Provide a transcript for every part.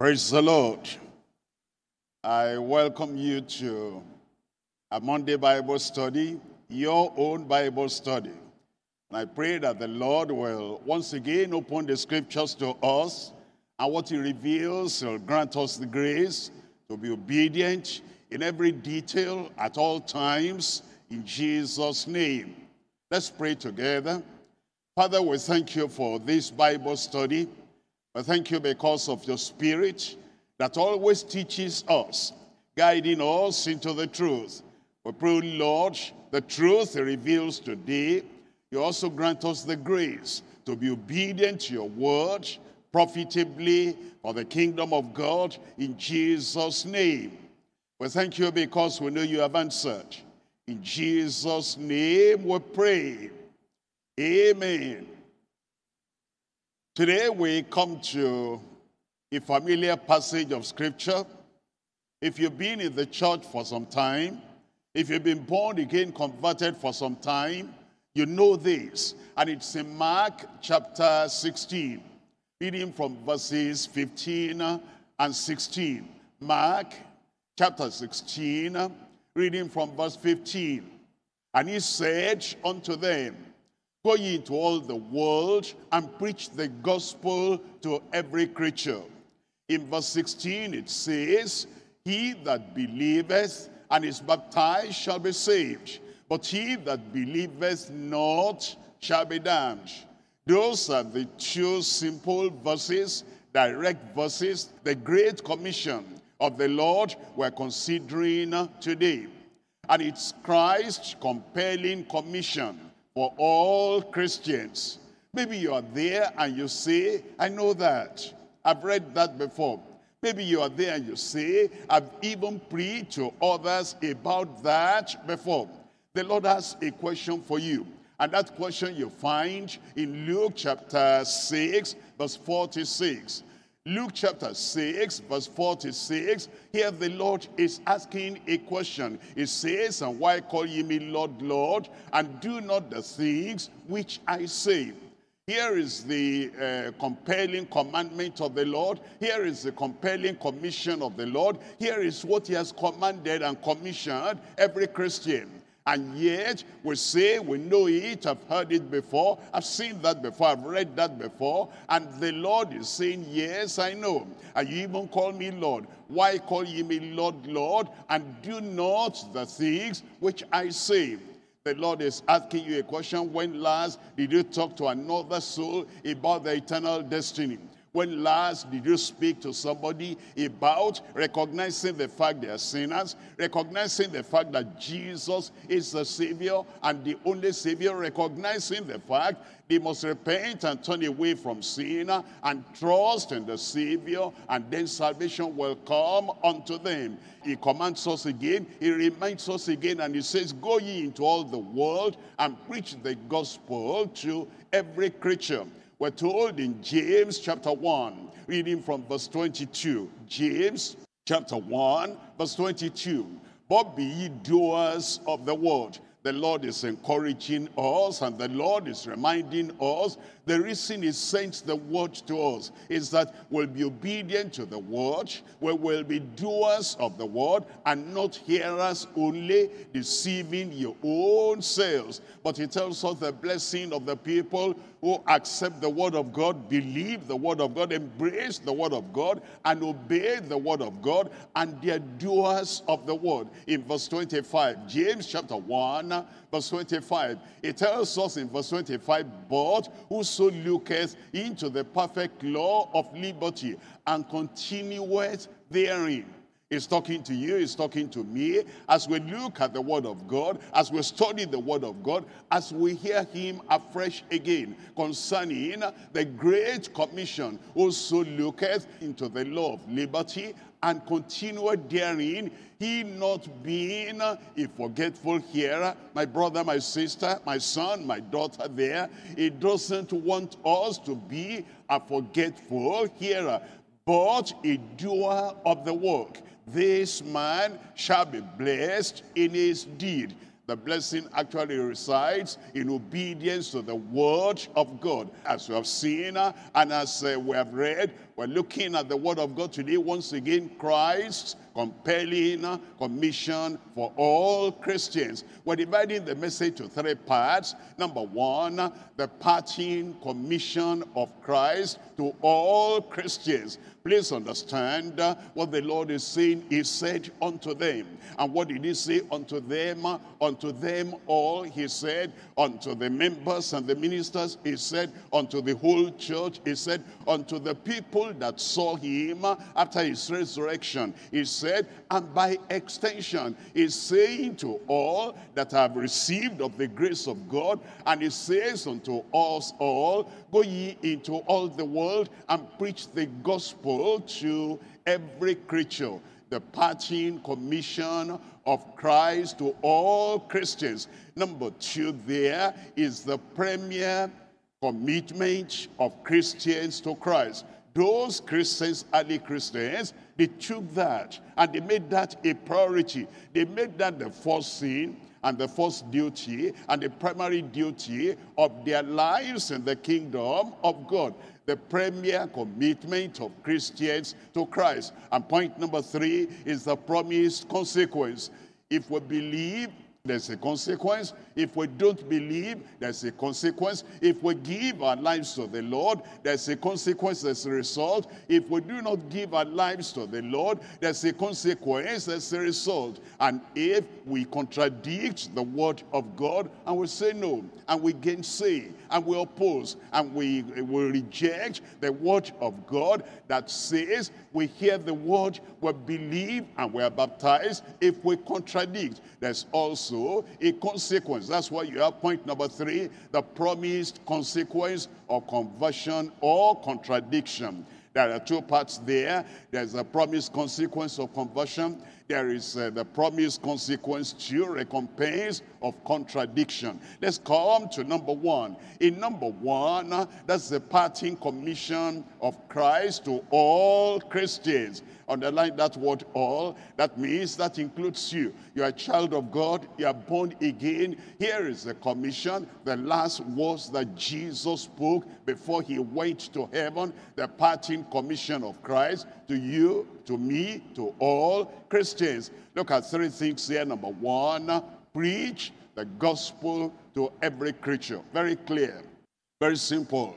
Praise the Lord. I welcome you to a Monday Bible study, your own Bible study. And I pray that the Lord will once again open the scriptures to us, and what He reveals will grant us the grace to be obedient in every detail at all times in Jesus' name. Let's pray together. Father, we thank you for this Bible study. But thank you because of your spirit that always teaches us, guiding us into the truth. We pray, Lord, the truth reveals today. You also grant us the grace to be obedient to your word, profitably for the kingdom of God in Jesus' name. We thank you because we know you have answered. In Jesus' name we pray. Amen. Today we come to a familiar passage of scripture. If you've been in the church for some time, if you've been born again, converted for some time, you know this. And it's in Mark chapter 16, reading from verses 15 and 16. Mark chapter 16, reading from verse 15. And he said unto them, Go ye into all the world and preach the gospel to every creature. In verse 16 it says, He that believeth and is baptized shall be saved, but he that believeth not shall be damned. Those are the two simple verses, direct verses, the great commission of the Lord we're considering today. And it's Christ's compelling commission for all Christians. Maybe you are there and you say, I know that. I've read that before. Maybe you are there and you say, I've even preached to others about that before. The Lord has a question for you. And that question you find in Luke chapter 6, verse 46. Luke chapter 6, verse 46, here the Lord is asking a question. He says, And why call ye me Lord, Lord, and do not the things which I say? Here is the uh, compelling commandment of the Lord. Here is the compelling commission of the Lord. Here is what he has commanded and commissioned every Christian. And yet we say we know it, I've heard it before, I've seen that before, I've read that before. And the Lord is saying, yes, I know. And you even call me Lord. Why call ye me Lord, Lord? And do not the things which I say. The Lord is asking you a question. When last did you talk to another soul about the eternal destiny? When last did you speak to somebody about recognizing the fact they are sinners, recognizing the fact that Jesus is the Savior and the only Savior, recognizing the fact they must repent and turn away from sin and trust in the Savior, and then salvation will come unto them. He commands us again, he reminds us again, and he says, Go ye into all the world and preach the gospel to every creature. We're told in James chapter 1, reading from verse 22. James chapter 1, verse 22. But be ye doers of the word. The Lord is encouraging us and the Lord is reminding us the reason he sends the word to us is that we'll be obedient to the word, we will be doers of the word, and not hearers only, deceiving your own selves. But he tells us the blessing of the people who accept the word of God, believe the word of God, embrace the word of God, and obey the word of God, and they're doers of the word. In verse 25, James chapter 1, verse 25. It tells us in verse 25, But whoso looketh into the perfect law of liberty and continueth therein, He's talking to you, he's talking to me. As we look at the Word of God, as we study the Word of God, as we hear him afresh again concerning the Great Commission, also looketh into the law of liberty and continued therein, he not being a forgetful hearer, my brother, my sister, my son, my daughter there. He doesn't want us to be a forgetful hearer, but a doer of the work. This man shall be blessed in his deed. The blessing actually resides in obedience to the word of God. As we have seen and as uh, we have read, we're looking at the Word of God today once again. Christ's compelling commission for all Christians. We're dividing the message to three parts. Number one, the parting commission of Christ to all Christians. Please understand uh, what the Lord is saying. He said unto them. And what did he say unto them? Unto them all, he said, unto the members and the ministers, he said, unto the whole church, he said, unto the people that saw him after his resurrection, he said, and by extension, he's saying to all that have received of the grace of God, and he says unto us all, Go ye into all the world and preach the gospel to every creature. The parting commission of Christ to all Christians. Number two, there is the premier commitment of Christians to Christ. Those Christians, early Christians, they took that and they made that a priority. They made that the first thing and the first duty and the primary duty of their lives in the kingdom of God. The premier commitment of Christians to Christ. And point number three is the promised consequence. If we believe there's a consequence. If we don't believe, there's a consequence. If we give our lives to the Lord, there's a consequence, there's a result. If we do not give our lives to the Lord, there's a consequence, there's a result. And if we contradict the word of God and we say no, and we gainsay, and we oppose, and we, we reject the word of God that says we hear the word, we believe, and we are baptized. If we contradict, there's also a consequence. That's why you have point number three, the promised consequence of conversion or contradiction. There are two parts there. There's the promised consequence of conversion. There is uh, the promised consequence to recompense of contradiction. Let's come to number one. In number one, uh, that's the parting commission of Christ to all Christians. Underline that word all. That means that includes you. You are a child of God. You are born again. Here is the commission. The last words that Jesus spoke before he went to heaven. The parting commission of Christ to you, to me, to all Christians. Look at three things here. Number one, preach the gospel to every creature. Very clear, very simple,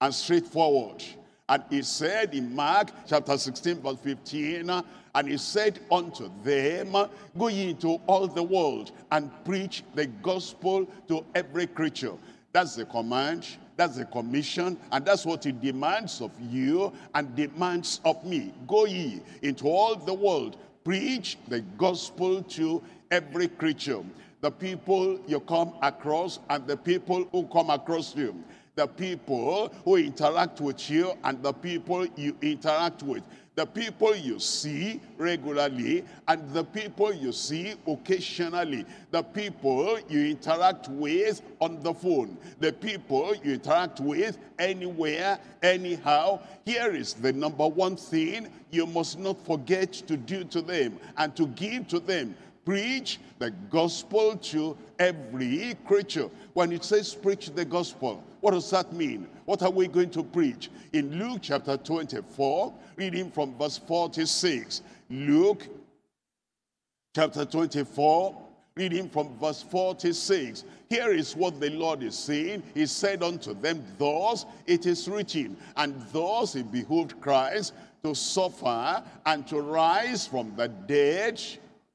and straightforward. And he said in Mark chapter 16 verse 15, and he said unto them, Go ye into all the world and preach the gospel to every creature. That's the command, that's the commission, and that's what he demands of you and demands of me. Go ye into all the world, preach the gospel to every creature. The people you come across and the people who come across you the people who interact with you and the people you interact with. The people you see regularly and the people you see occasionally. The people you interact with on the phone. The people you interact with anywhere, anyhow. Here is the number one thing you must not forget to do to them and to give to them preach the gospel to every creature. When it says preach the gospel, what does that mean? What are we going to preach? In Luke chapter 24, reading from verse 46, Luke chapter 24, reading from verse 46. Here is what the Lord is saying. He said unto them, Thus it is written, and thus it behooved Christ to suffer and to rise from the dead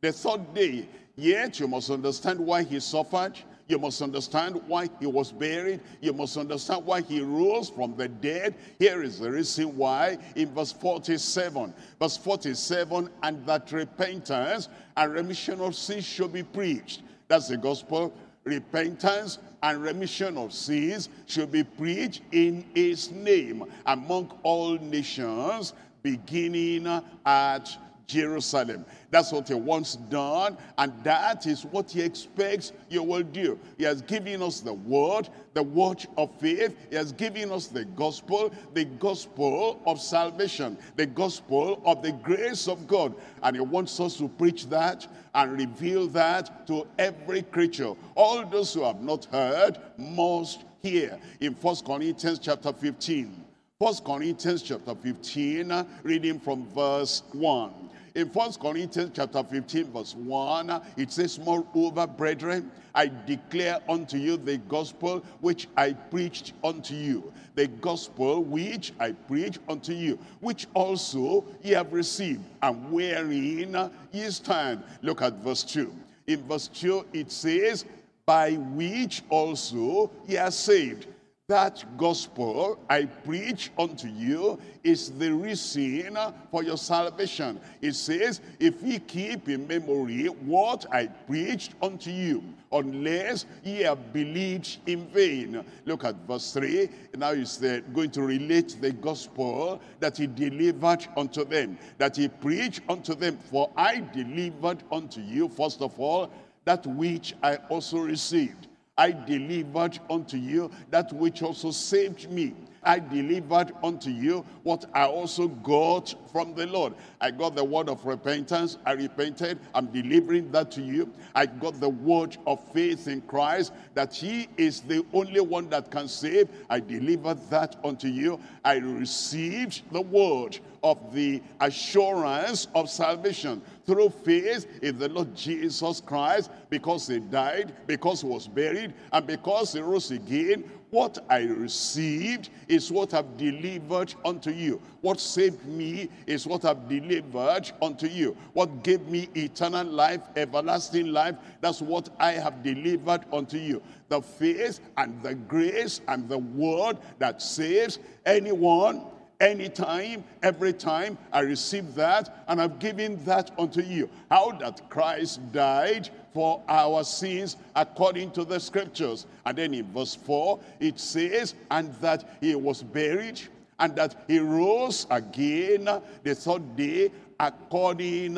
the third day, yet you must understand why he suffered. You must understand why he was buried. You must understand why he rose from the dead. Here is the reason why in verse 47. Verse 47, and that repentance and remission of sins should be preached. That's the gospel. Repentance and remission of sins should be preached in his name among all nations, beginning at Jerusalem. That's what he wants done, and that is what he expects you will do. He has given us the word, the word of faith. He has given us the gospel, the gospel of salvation, the gospel of the grace of God. And he wants us to preach that and reveal that to every creature. All those who have not heard must hear. In First Corinthians chapter 15, First Corinthians chapter 15, reading from verse 1. In First Corinthians chapter 15 verse 1, it says, Moreover, brethren, I declare unto you the gospel which I preached unto you, the gospel which I preached unto you, which also ye have received, and wherein ye stand. Look at verse 2. In verse 2, it says, By which also ye are saved that gospel I preach unto you is the reason for your salvation. It says, if ye keep in memory what I preached unto you, unless ye have believed in vain. Look at verse 3. Now he's uh, going to relate the gospel that he delivered unto them, that he preached unto them. For I delivered unto you, first of all, that which I also received I delivered unto you that which also saved me I delivered unto you what I also got from the Lord. I got the word of repentance. I repented. I'm delivering that to you. I got the word of faith in Christ that He is the only one that can save. I delivered that unto you. I received the word of the assurance of salvation through faith in the Lord Jesus Christ because He died, because He was buried, and because He rose again what I received is what I've delivered unto you. What saved me is what I've delivered unto you. What gave me eternal life, everlasting life, that's what I have delivered unto you. The faith and the grace and the word that saves anyone anytime, every time I receive that, and I've given that unto you. How that Christ died for our sins according to the scriptures. And then in verse 4, it says, and that he was buried, and that he rose again the third day according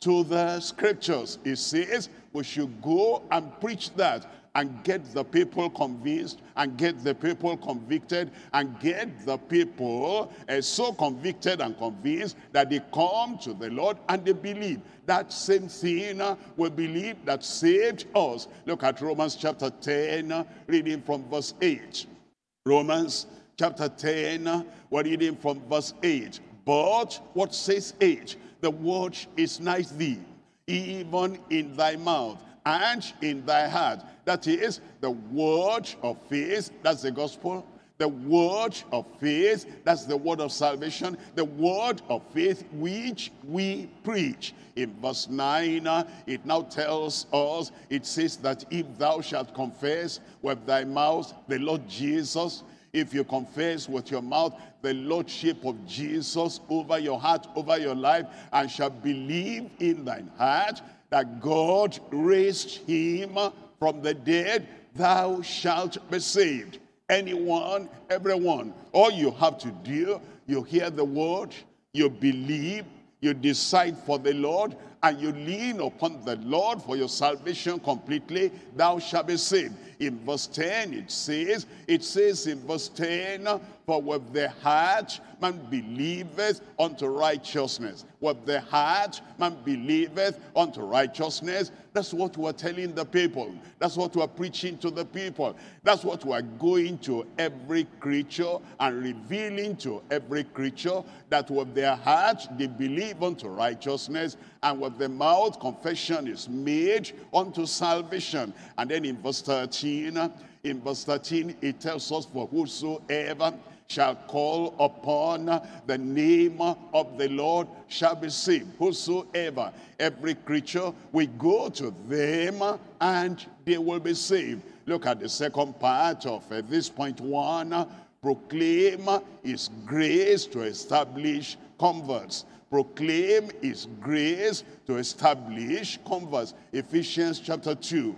to the scriptures. It says, we should go and preach that and get the people convinced and get the people convicted and get the people uh, so convicted and convinced that they come to the Lord and they believe. That same thing eh, we believe that saved us. Look at Romans chapter 10, eh, reading from verse 8. Romans chapter 10, we're reading from verse 8. But what says 8? The word is nice thee, even in thy mouth and in thy heart. That is the word of faith, that's the gospel. The word of faith, that's the word of salvation. The word of faith which we preach. In verse 9, uh, it now tells us, it says that if thou shalt confess with thy mouth the Lord Jesus, if you confess with your mouth the lordship of Jesus over your heart, over your life, and shall believe in thine heart that God raised him from the dead, thou shalt be saved. Anyone, everyone, all you have to do, you hear the word, you believe, you decide for the Lord, and you lean upon the Lord for your salvation completely, thou shalt be saved. In verse 10, it says, it says in verse 10, for with the heart man believeth unto righteousness. With the heart man believeth unto righteousness. That's what we're telling the people. That's what we're preaching to the people. That's what we're going to every creature and revealing to every creature that with their heart they believe unto righteousness and with their mouth confession is made unto salvation. And then in verse 13, in verse 13 it tells us for whosoever shall call upon the name of the Lord shall be saved. Whosoever, every creature, we go to them and they will be saved. Look at the second part of uh, this point one. Proclaim his grace to establish converts. Proclaim his grace to establish converts. Ephesians chapter 2.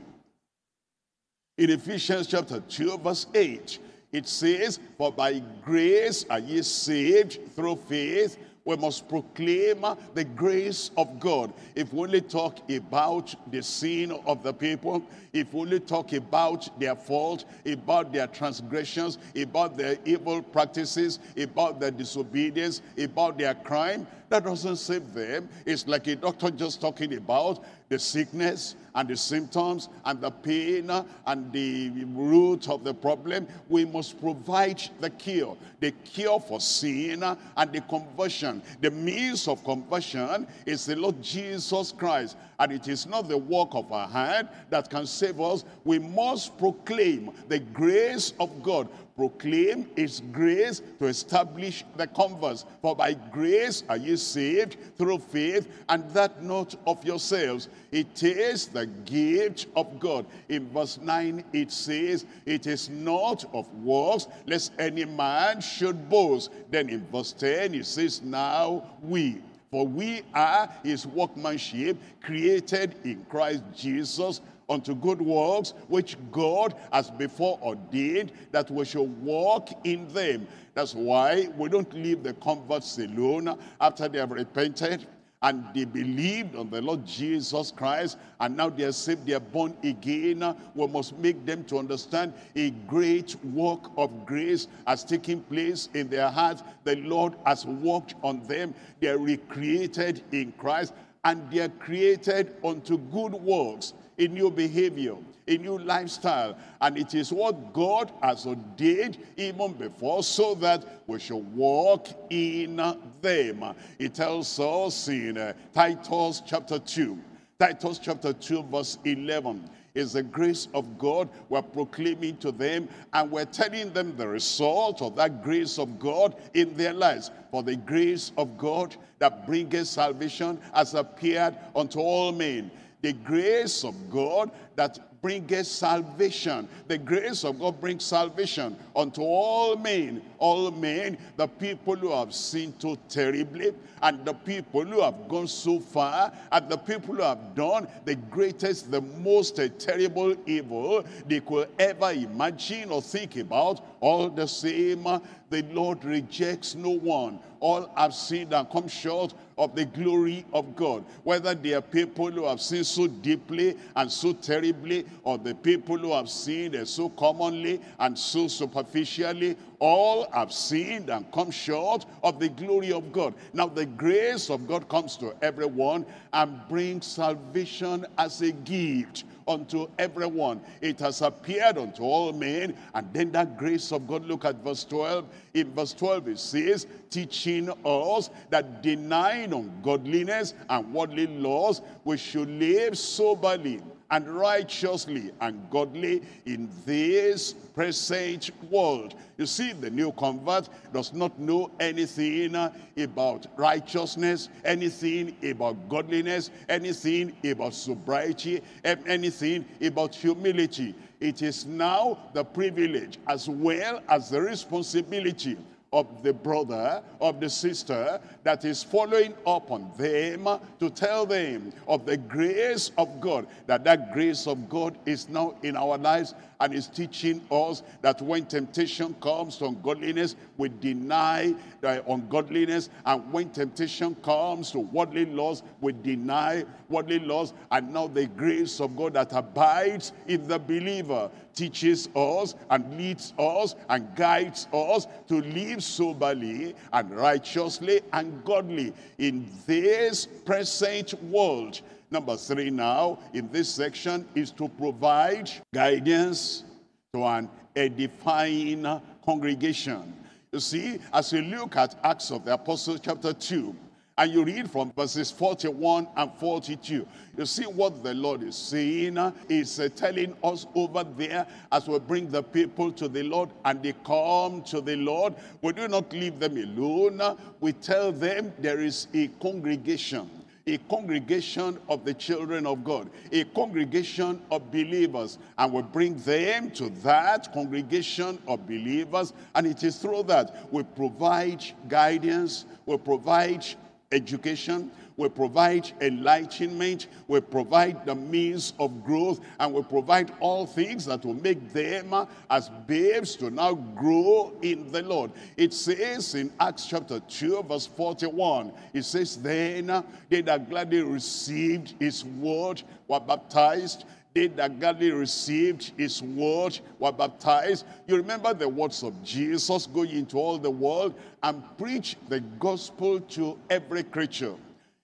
In Ephesians chapter 2 verse 8, it says, For by grace are ye saved through faith. We must proclaim the grace of God. If we only talk about the sin of the people, if we only talk about their fault, about their transgressions, about their evil practices, about their disobedience, about their crime, that doesn't save them. It's like a doctor just talking about the sickness and the symptoms and the pain and the root of the problem. We must provide the cure, the cure for sin and the conversion. The means of conversion is the Lord Jesus Christ. And it is not the work of our hand that can save us. We must proclaim the grace of God proclaim his grace to establish the converse. For by grace are ye saved through faith, and that not of yourselves. It is the gift of God. In verse 9 it says, it is not of works, lest any man should boast. Then in verse 10 it says, now we for we are his workmanship created in Christ Jesus unto good works which God has before ordained that we should walk in them. That's why we don't leave the converts alone after they have repented and they believed on the Lord Jesus Christ and now they are saved, they are born again. We must make them to understand a great work of grace has taken place in their hearts. The Lord has worked on them. They are recreated in Christ and they are created unto good works a new behavior, a new lifestyle. And it is what God has ordained even before so that we should walk in them. He tells us in uh, Titus chapter 2, Titus chapter 2 verse 11 is the grace of God we're proclaiming to them and we're telling them the result of that grace of God in their lives. For the grace of God that bringeth salvation has appeared unto all men the grace of God that bringeth salvation. The grace of God brings salvation unto all men. All men, the people who have sinned so terribly, and the people who have gone so far, and the people who have done the greatest, the most terrible evil they could ever imagine or think about. All the same, the Lord rejects no one. All have sinned and come short of the glory of God. Whether they are people who have sinned so deeply and so terribly or the people who have sinned so commonly and so superficially, all have sinned and come short of the glory of God. Now the grace of God comes to everyone and brings salvation as a gift unto everyone. It has appeared unto all men. And then that grace of God, look at verse 12. In verse 12 it says, teaching us that denying ungodliness and worldly laws, we should live soberly, and righteously and godly in this present world. You see, the new convert does not know anything about righteousness, anything about godliness, anything about sobriety, anything about humility. It is now the privilege as well as the responsibility of the brother, of the sister that is following up on them to tell them of the grace of God, that that grace of God is now in our lives and is teaching us that when temptation comes to ungodliness, we deny the ungodliness. And when temptation comes to worldly laws, we deny worldly laws. And now the grace of God that abides in the believer teaches us and leads us and guides us to live soberly and righteously and godly in this present world Number three now in this section is to provide guidance to an edifying congregation. You see, as you look at Acts of the Apostles chapter 2, and you read from verses 41 and 42. You see what the Lord is saying is uh, telling us over there as we bring the people to the Lord and they come to the Lord. We do not leave them alone. We tell them there is a congregation a congregation of the children of God, a congregation of believers, and we bring them to that congregation of believers. And it is through that we provide guidance, we provide education, will provide enlightenment, will provide the means of growth, and will provide all things that will make them as babes to now grow in the Lord. It says in Acts chapter 2, verse 41, it says, Then they that gladly received his word were baptized, they that gladly received his word were baptized. You remember the words of Jesus, go into all the world and preach the gospel to every creature.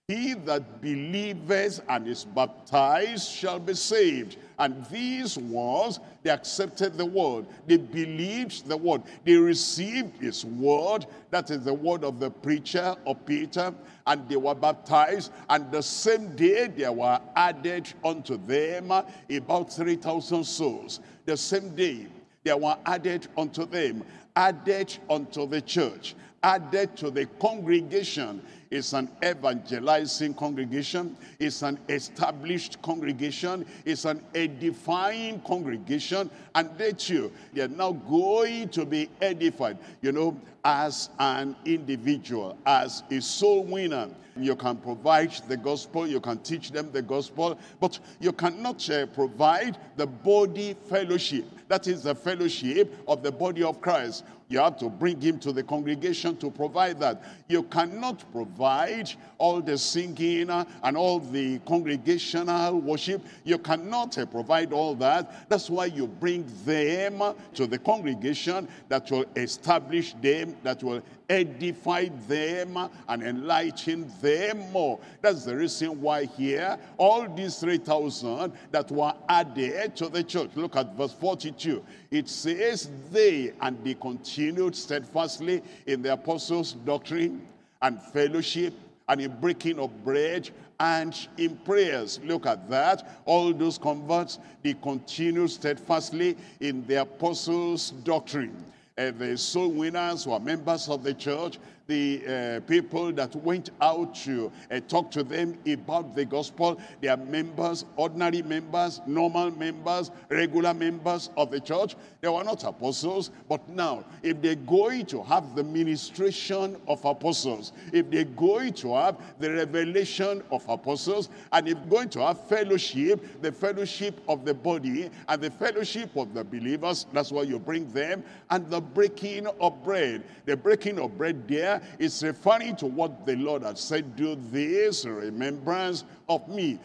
He that believeth and is baptized shall be saved. And these ones, they accepted the word. They believed the word. They received his word. That is the word of the preacher of Peter. And they were baptized. And the same day there were added unto them about 3,000 souls. The same day there were added unto them, added unto the church, added to the congregation it's an evangelizing congregation. It's an established congregation. It's an edifying congregation. And they you. they're now going to be edified, you know, as an individual, as a soul winner. You can provide the gospel, you can teach them the gospel, but you cannot uh, provide the body fellowship. That is the fellowship of the body of Christ, you have to bring him to the congregation to provide that. You cannot provide all the singing and all the congregational worship. You cannot uh, provide all that. That's why you bring them to the congregation that will establish them, that will edify them and enlighten them more. That's the reason why here all these 3,000 that were added to the church. Look at verse 42. It says, they, and they continued steadfastly in the apostles' doctrine and fellowship and in breaking of bread and in prayers. Look at that. All those converts, they continued steadfastly in the apostles' doctrine and the soul winners who are members of the church, the uh, people that went out to uh, talk to them about the gospel. They are members, ordinary members, normal members, regular members of the church. They were not apostles, but now, if they're going to have the ministration of apostles, if they're going to have the revelation of apostles, and if going to have fellowship, the fellowship of the body and the fellowship of the believers, that's why you bring them, and the breaking of bread. The breaking of bread there is referring to what the Lord has said, do this remembrance of me.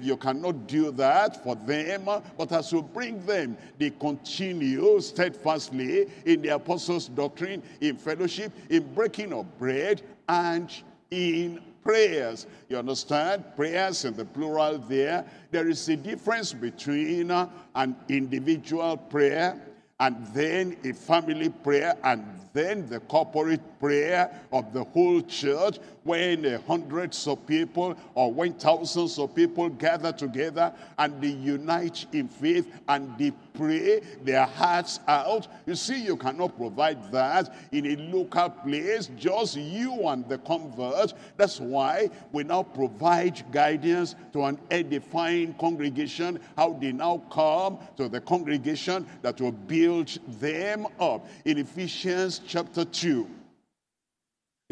you cannot do that for them, but as you bring them, they continue steadfastly in the apostles' doctrine, in fellowship, in breaking of bread, and in prayers. You understand? Prayers in the plural there. There is a difference between an individual prayer and then a family prayer, and then the corporate prayer of the whole church when hundreds of people or when thousands of people gather together and they unite in faith and they pray their hearts out. You see, you cannot provide that in a local place, just you and the convert. That's why we now provide guidance to an edifying congregation, how they now come to the congregation that will build them up. In Ephesians chapter 2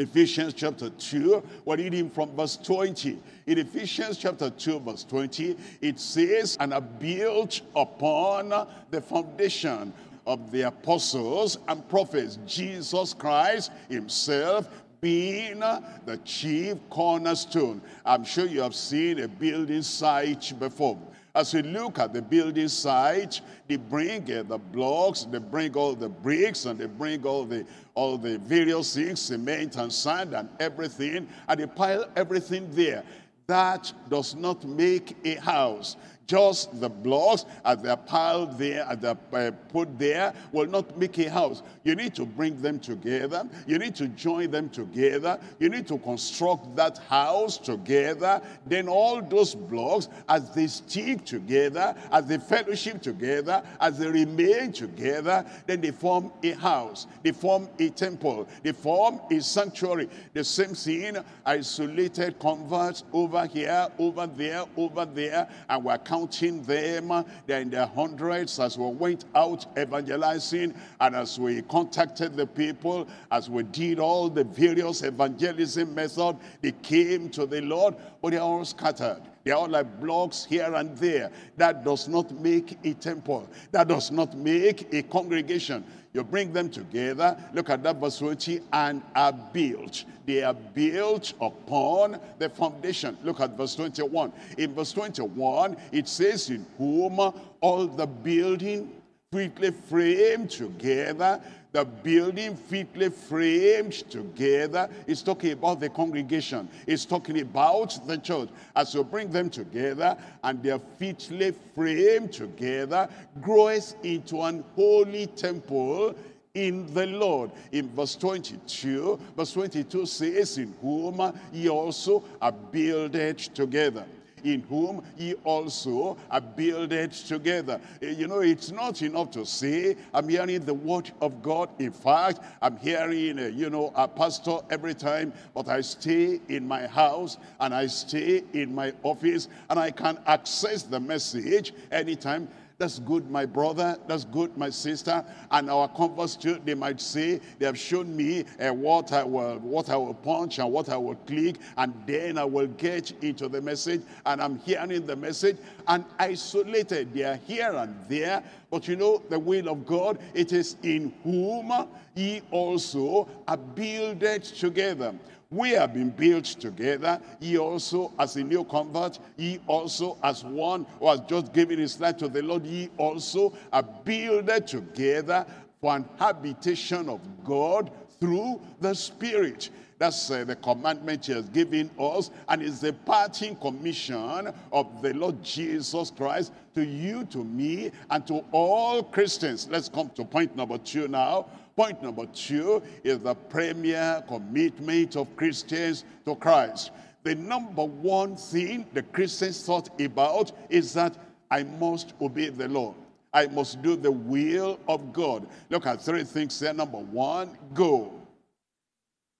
Ephesians chapter 2, we're reading from verse 20. In Ephesians chapter 2, verse 20, it says, And are built upon the foundation of the apostles and prophets, Jesus Christ himself being the chief cornerstone. I'm sure you have seen a building site before as we look at the building site, they bring uh, the blocks, they bring all the bricks, and they bring all the all the various things, cement and sand and everything, and they pile everything there. That does not make a house. Just the blocks as they're piled there, as they're uh, put there, will not make a house. You need to bring them together. You need to join them together. You need to construct that house together. Then all those blocks, as they stick together, as they fellowship together, as they remain together, then they form a house. They form a temple. They form a sanctuary. The same scene, isolated converts over here, over there, over there, and we're counting counting them. They're in their hundreds as we went out evangelizing and as we contacted the people, as we did all the various evangelism methods, they came to the Lord, but they're all scattered. They are all like blocks here and there. That does not make a temple. That does not make a congregation. You bring them together. Look at that verse 20. And are built. They are built upon the foundation. Look at verse 21. In verse 21, it says, In whom all the building fitly framed together, the building fitly framed together. It's talking about the congregation. It's talking about the church. As you bring them together and they're fitly framed together, grows into an holy temple in the Lord. In verse 22, verse 22 says, in whom ye also are builded together in whom ye also are builded together. Eh, you know, it's not enough to say, I'm hearing the word of God. In fact, I'm hearing, eh, you know, a pastor every time, but I stay in my house and I stay in my office and I can access the message anytime that's good, my brother. That's good, my sister. And our converse too, they might say, they have shown me uh, what, I will, what I will punch and what I will click, and then I will get into the message, and I'm hearing the message, and isolated. They are here and there. But you know, the will of God, it is in whom ye also are builded together we have been built together, He also as a new convert, he also as one who has just given his life to the Lord, he also are builded together for an habitation of God through the Spirit. That's uh, the commandment he has given us, and it's the parting commission of the Lord Jesus Christ to you, to me, and to all Christians. Let's come to point number two now Point number two is the premier commitment of Christians to Christ. The number one thing the Christians thought about is that I must obey the Lord. I must do the will of God. Look at three things there. Number one, go.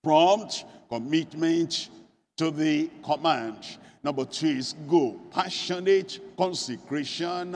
Prompt, commitment to the command. Number two is go. Passionate consecration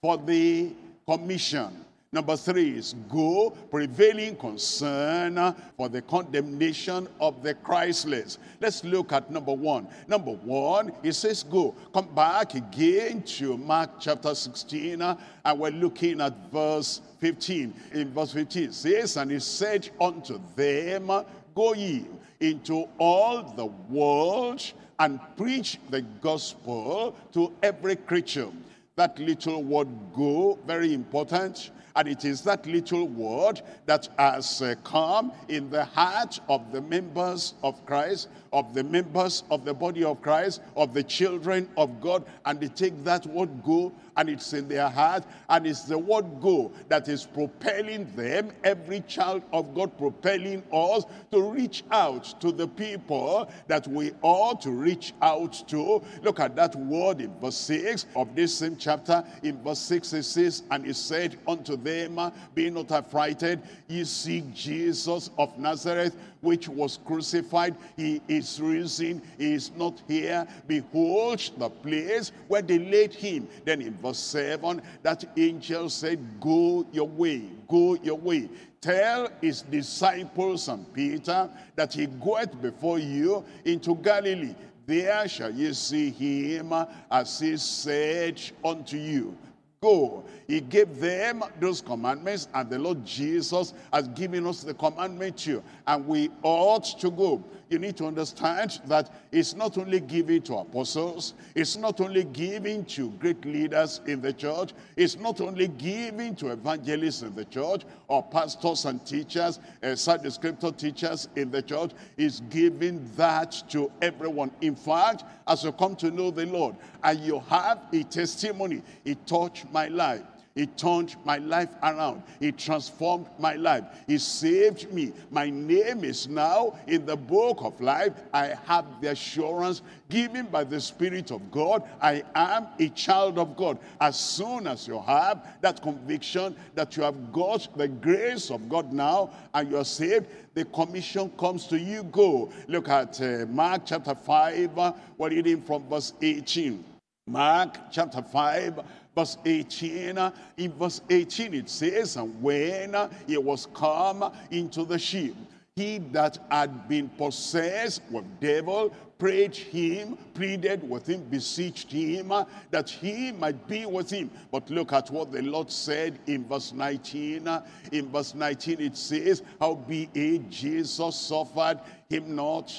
for the commission. Number three is go prevailing concern for the condemnation of the Christless. Let's look at number one. Number one, he says go. Come back again to Mark chapter 16 and we're looking at verse 15. In verse 15 it says, And he said unto them, Go ye into all the world and preach the gospel to every creature. That little word go, very important and it is that little word that has uh, come in the heart of the members of Christ, of the members of the body of Christ, of the children of God, and they take that word, go and it's in their heart and it's the word go that is propelling them, every child of God propelling us to reach out to the people that we ought to reach out to. Look at that word in verse 6 of this same chapter. In verse 6 it says, And he said unto them, Be not affrighted, ye seek Jesus of Nazareth, which was crucified. He is risen, he is not here. Behold the place where they laid him. Then in verse 7, that angel said, go your way, go your way. Tell his disciples and Peter that he goeth before you into Galilee. There shall ye see him as he said unto you. Go. He gave them those commandments, and the Lord Jesus has given us the commandment too. And we ought to go. You need to understand that it's not only giving to apostles, it's not only giving to great leaders in the church, it's not only giving to evangelists in the church or pastors and teachers, uh, Sunday scripture teachers in the church, it's giving that to everyone. In fact, as you come to know the Lord and you have a testimony, it touched my life. He turned my life around. He transformed my life. He saved me. My name is now in the book of life. I have the assurance given by the Spirit of God. I am a child of God. As soon as you have that conviction that you have got the grace of God now and you're saved, the commission comes to you. Go. Look at uh, Mark chapter 5, What uh, we're reading from verse 18. Mark chapter 5, verse 18. In verse 18 it says, And when he was come into the ship, he that had been possessed with devil prayed him, pleaded with him, beseeched him, that he might be with him. But look at what the Lord said in verse 19. In verse 19 it says, How be it Jesus suffered him not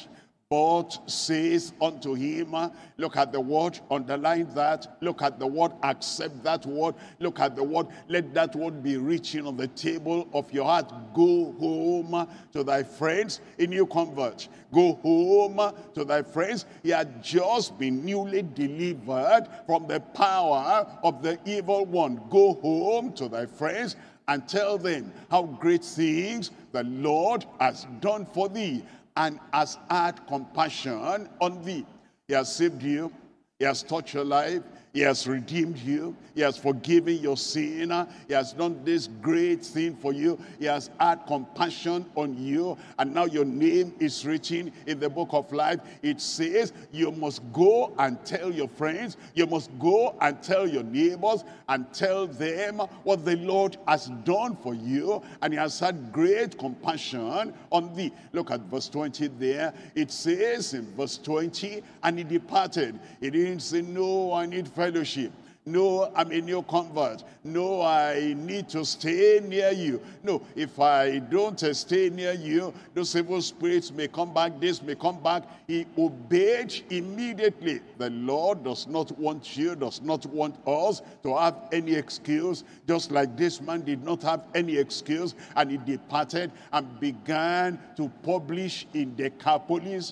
God says unto him, look at the word, underline that, look at the word, accept that word, look at the word, let that word be reaching on the table of your heart. Go home to thy friends, a new convert. Go home to thy friends. He had just been newly delivered from the power of the evil one. Go home to thy friends and tell them how great things the Lord has done for thee and has had compassion on thee. He has saved you. He has touched your life. He has redeemed you. He has forgiven your sin. He has done this great thing for you. He has had compassion on you. And now your name is written in the book of life. It says you must go and tell your friends. You must go and tell your neighbors and tell them what the Lord has done for you. And he has had great compassion on thee. Look at verse 20 there. It says in verse 20, and he departed. He didn't say, no, I need fellowship. No, I'm a new convert. No, I need to stay near you. No, if I don't uh, stay near you, those evil spirits may come back, this may come back. He obeyed immediately. The Lord does not want you, does not want us to have any excuse, just like this man did not have any excuse, and he departed and began to publish in Decapolis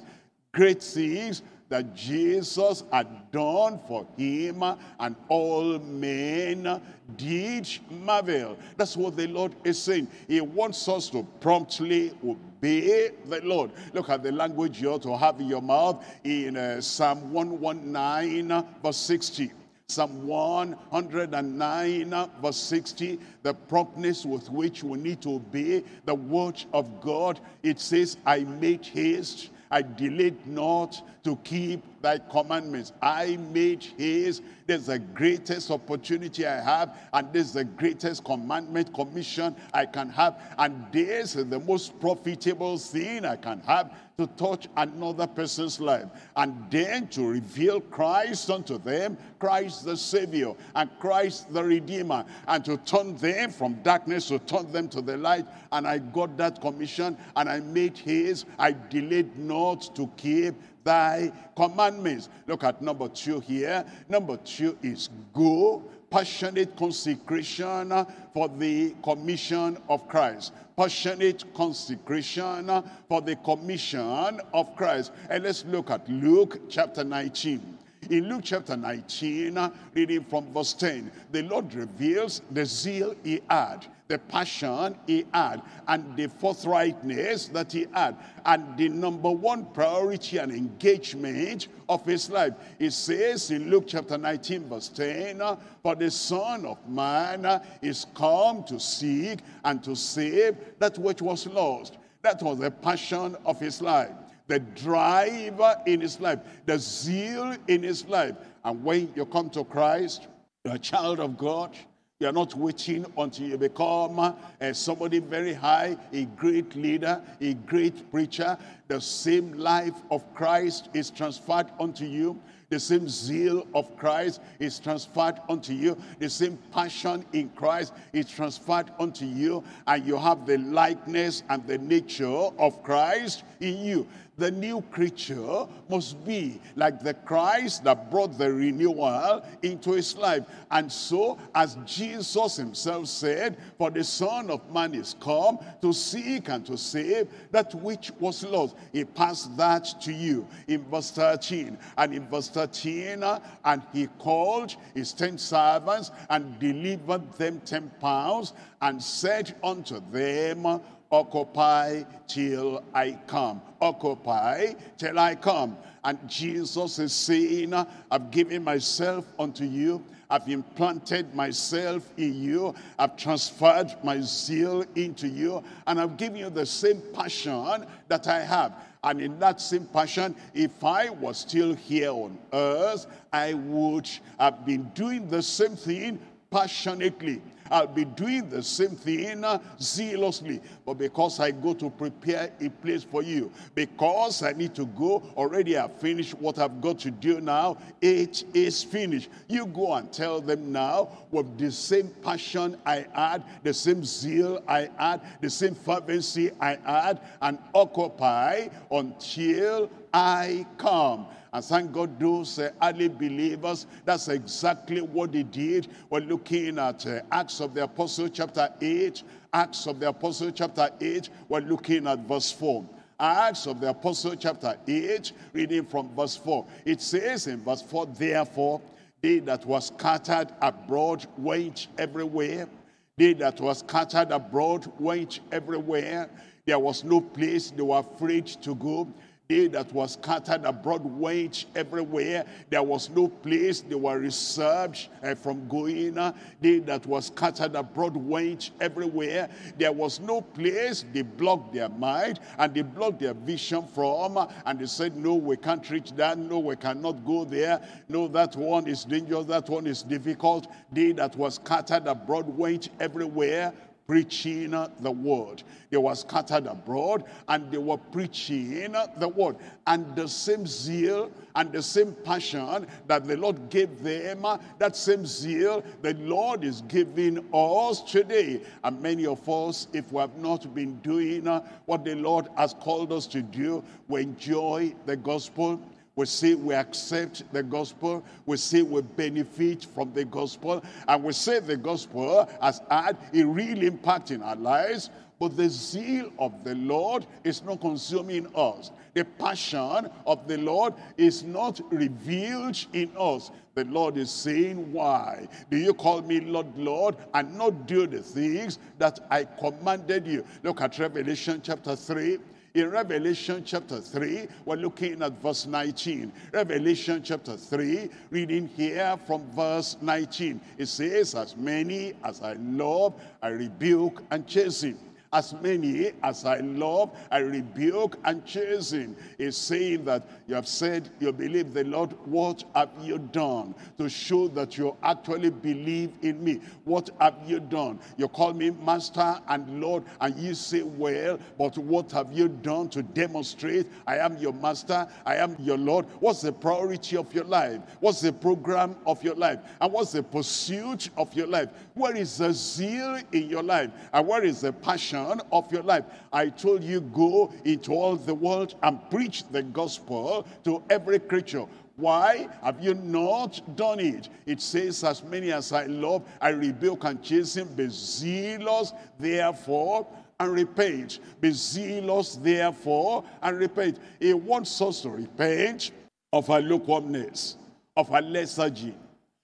great things that Jesus had done for him and all men did marvel. That's what the Lord is saying. He wants us to promptly obey the Lord. Look at the language you ought to have in your mouth in uh, Psalm 119 verse 60. Psalm 109 verse 60, the promptness with which we need to obey the word of God. It says, I made haste, I delayed not to keep thy commandments. I made his. There's the greatest opportunity I have, and this is the greatest commandment commission I can have. And this is the most profitable thing I can have to touch another person's life. And then to reveal Christ unto them, Christ the Savior, and Christ the Redeemer, and to turn them from darkness to turn them to the light. And I got that commission, and I made his. I delayed not to keep thy commandments. Look at number two here. Number two is go, passionate consecration for the commission of Christ. Passionate consecration for the commission of Christ. And let's look at Luke chapter 19. In Luke chapter 19, reading from verse 10, the Lord reveals the zeal he had the passion he had and the forthrightness that he had and the number one priority and engagement of his life. It says in Luke chapter 19 verse 10, For the Son of Man is come to seek and to save that which was lost. That was the passion of his life, the drive in his life, the zeal in his life. And when you come to Christ, you're a child of God, you are not waiting until you become uh, somebody very high, a great leader, a great preacher. The same life of Christ is transferred unto you. The same zeal of Christ is transferred unto you. The same passion in Christ is transferred unto you. And you have the likeness and the nature of Christ in you. The new creature must be like the Christ that brought the renewal into his life. And so, as Jesus himself said, For the Son of Man is come to seek and to save that which was lost. He passed that to you in verse 13. And in verse 13, uh, and he called his ten servants and delivered them ten pounds and said unto them, Occupy till I come. Occupy till I come. And Jesus is saying, I've given myself unto you. I've implanted myself in you. I've transferred my zeal into you. And I've given you the same passion that I have. And in that same passion, if I was still here on earth, I would have been doing the same thing passionately. I'll be doing the same thing eh, zealously. But because I go to prepare a place for you, because I need to go, already I've finished what I've got to do now. It is finished. You go and tell them now with the same passion I had, the same zeal I had, the same fervency I had, and occupy until I come. And thank God those uh, early believers, that's exactly what they did. We're looking at uh, Acts of the Apostle chapter 8. Acts of the Apostle chapter 8, we're looking at verse 4. Acts of the Apostle chapter 8, reading from verse 4. It says in verse 4, Therefore, they that were scattered abroad went everywhere. They that were scattered abroad went everywhere. There was no place they were afraid to go. Day that was scattered abroad went everywhere. There was no place they were reserved uh, eh, from going. Uh, day that was scattered abroad went everywhere. There was no place they blocked their mind and they blocked their vision from. Uh, and they said, No, we can't reach that. No, we cannot go there. No, that one is dangerous. That one is difficult. They that was scattered abroad went everywhere preaching the word. They were scattered abroad and they were preaching the word. And the same zeal and the same passion that the Lord gave them, that same zeal the Lord is giving us today. And many of us, if we have not been doing what the Lord has called us to do, we enjoy the gospel we say we accept the gospel. We say we benefit from the gospel. And we say the gospel has had a real impact in our lives. But the zeal of the Lord is not consuming us. The passion of the Lord is not revealed in us. The Lord is saying, Why do you call me Lord, Lord, and not do the things that I commanded you? Look at Revelation chapter 3. In Revelation chapter 3, we're looking at verse 19. Revelation chapter 3, reading here from verse 19. It says, as many as I love, I rebuke and chasten. As many as I love, I rebuke and chasten. Is saying that you have said you believe the Lord. What have you done to show that you actually believe in me? What have you done? You call me Master and Lord, and you say, Well, but what have you done to demonstrate I am your Master, I am your Lord? What's the priority of your life? What's the program of your life? And what's the pursuit of your life? Where is the zeal in your life? And where is the passion? mission of your life. I told you, go into all the world and preach the gospel to every creature. Why have you not done it? It says, As many as I love, I rebuke and chasten. Be zealous, therefore, and repent. Be zealous, therefore, and repent. He wants us to repent of our lukewarmness, of our lethargy.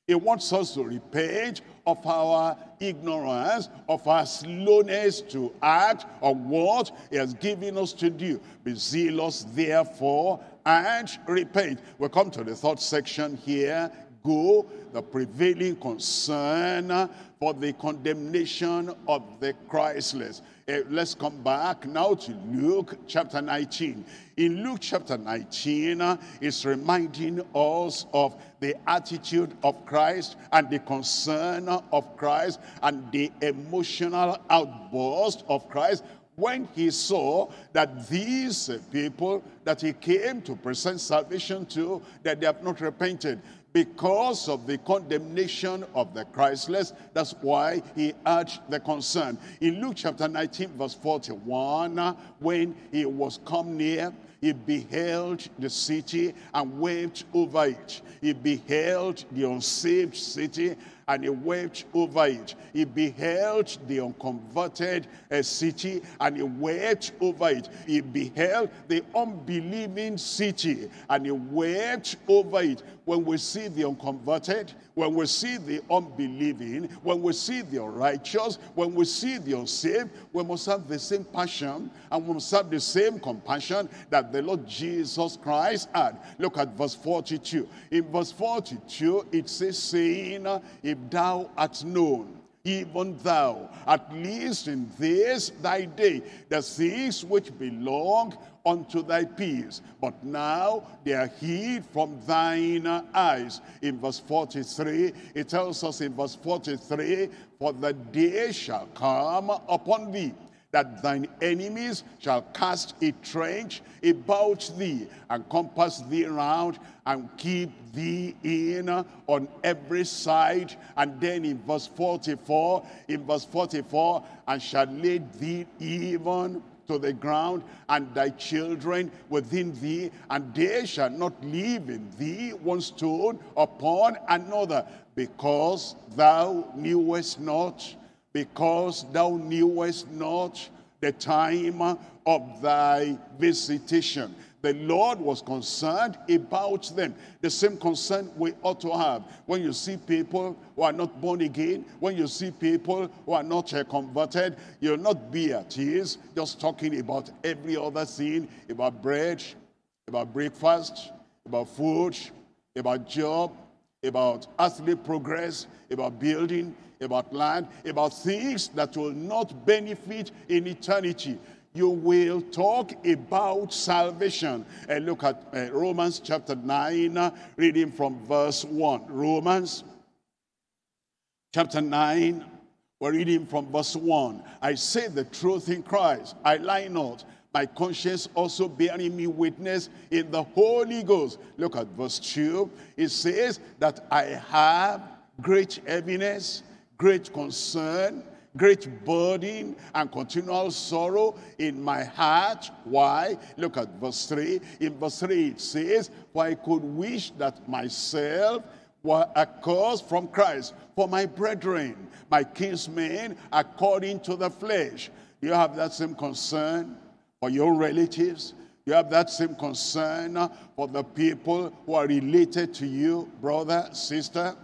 He wants us to repent of our ignorance, of our slowness to act, of what he has given us to do. Be zealous, therefore, and repent. we come to the third section here. Go, the prevailing concern for the condemnation of the Christless. Uh, let's come back now to Luke chapter 19. In Luke chapter 19, uh, it's reminding us of the attitude of Christ and the concern of Christ and the emotional outburst of Christ when he saw that these people that he came to present salvation to, that they have not repented because of the condemnation of the Christless. That's why he urged the concern. In Luke chapter 19, verse 41, when he was come near, he beheld the city and wept over it. He beheld the unsaved city and he wept over it. He beheld the unconverted uh, city and he wept over it. He beheld the unbelieving city and he wept over it when we see the unconverted, when we see the unbelieving, when we see the unrighteous, when we see the unsaved, we must have the same passion and we must have the same compassion that the Lord Jesus Christ had. Look at verse 42. In verse 42, it says, saying, If thou art known, even thou, at least in this thy day, the things which belong unto thy peace. But now they are hid from thine eyes. In verse 43, it tells us in verse 43, For the day shall come upon thee, that thine enemies shall cast a trench about thee, and compass thee round, and keep thee in on every side. And then in verse 44, in verse 44, and shall lead thee even to the ground, and thy children within thee, and they shall not leave in thee one stone upon another, because thou knewest not, because thou knewest not the time of thy visitation. The Lord was concerned about them. The same concern we ought to have. When you see people who are not born again, when you see people who are not converted, you'll not be at ease just talking about every other thing, about bread, about breakfast, about food, about job, about athlete progress, about building, about land, about things that will not benefit in eternity you will talk about salvation. And look at uh, Romans chapter 9, uh, reading from verse 1. Romans chapter 9, we're reading from verse 1. I say the truth in Christ, I lie not. My conscience also bearing me witness in the Holy Ghost. Look at verse 2. It says that I have great heaviness, great concern, great burden and continual sorrow in my heart. Why? Look at verse 3. In verse 3 it says, For I could wish that myself were accursed from Christ for my brethren, my kinsmen, according to the flesh. You have that same concern for your relatives. You have that same concern for the people who are related to you, brother, sister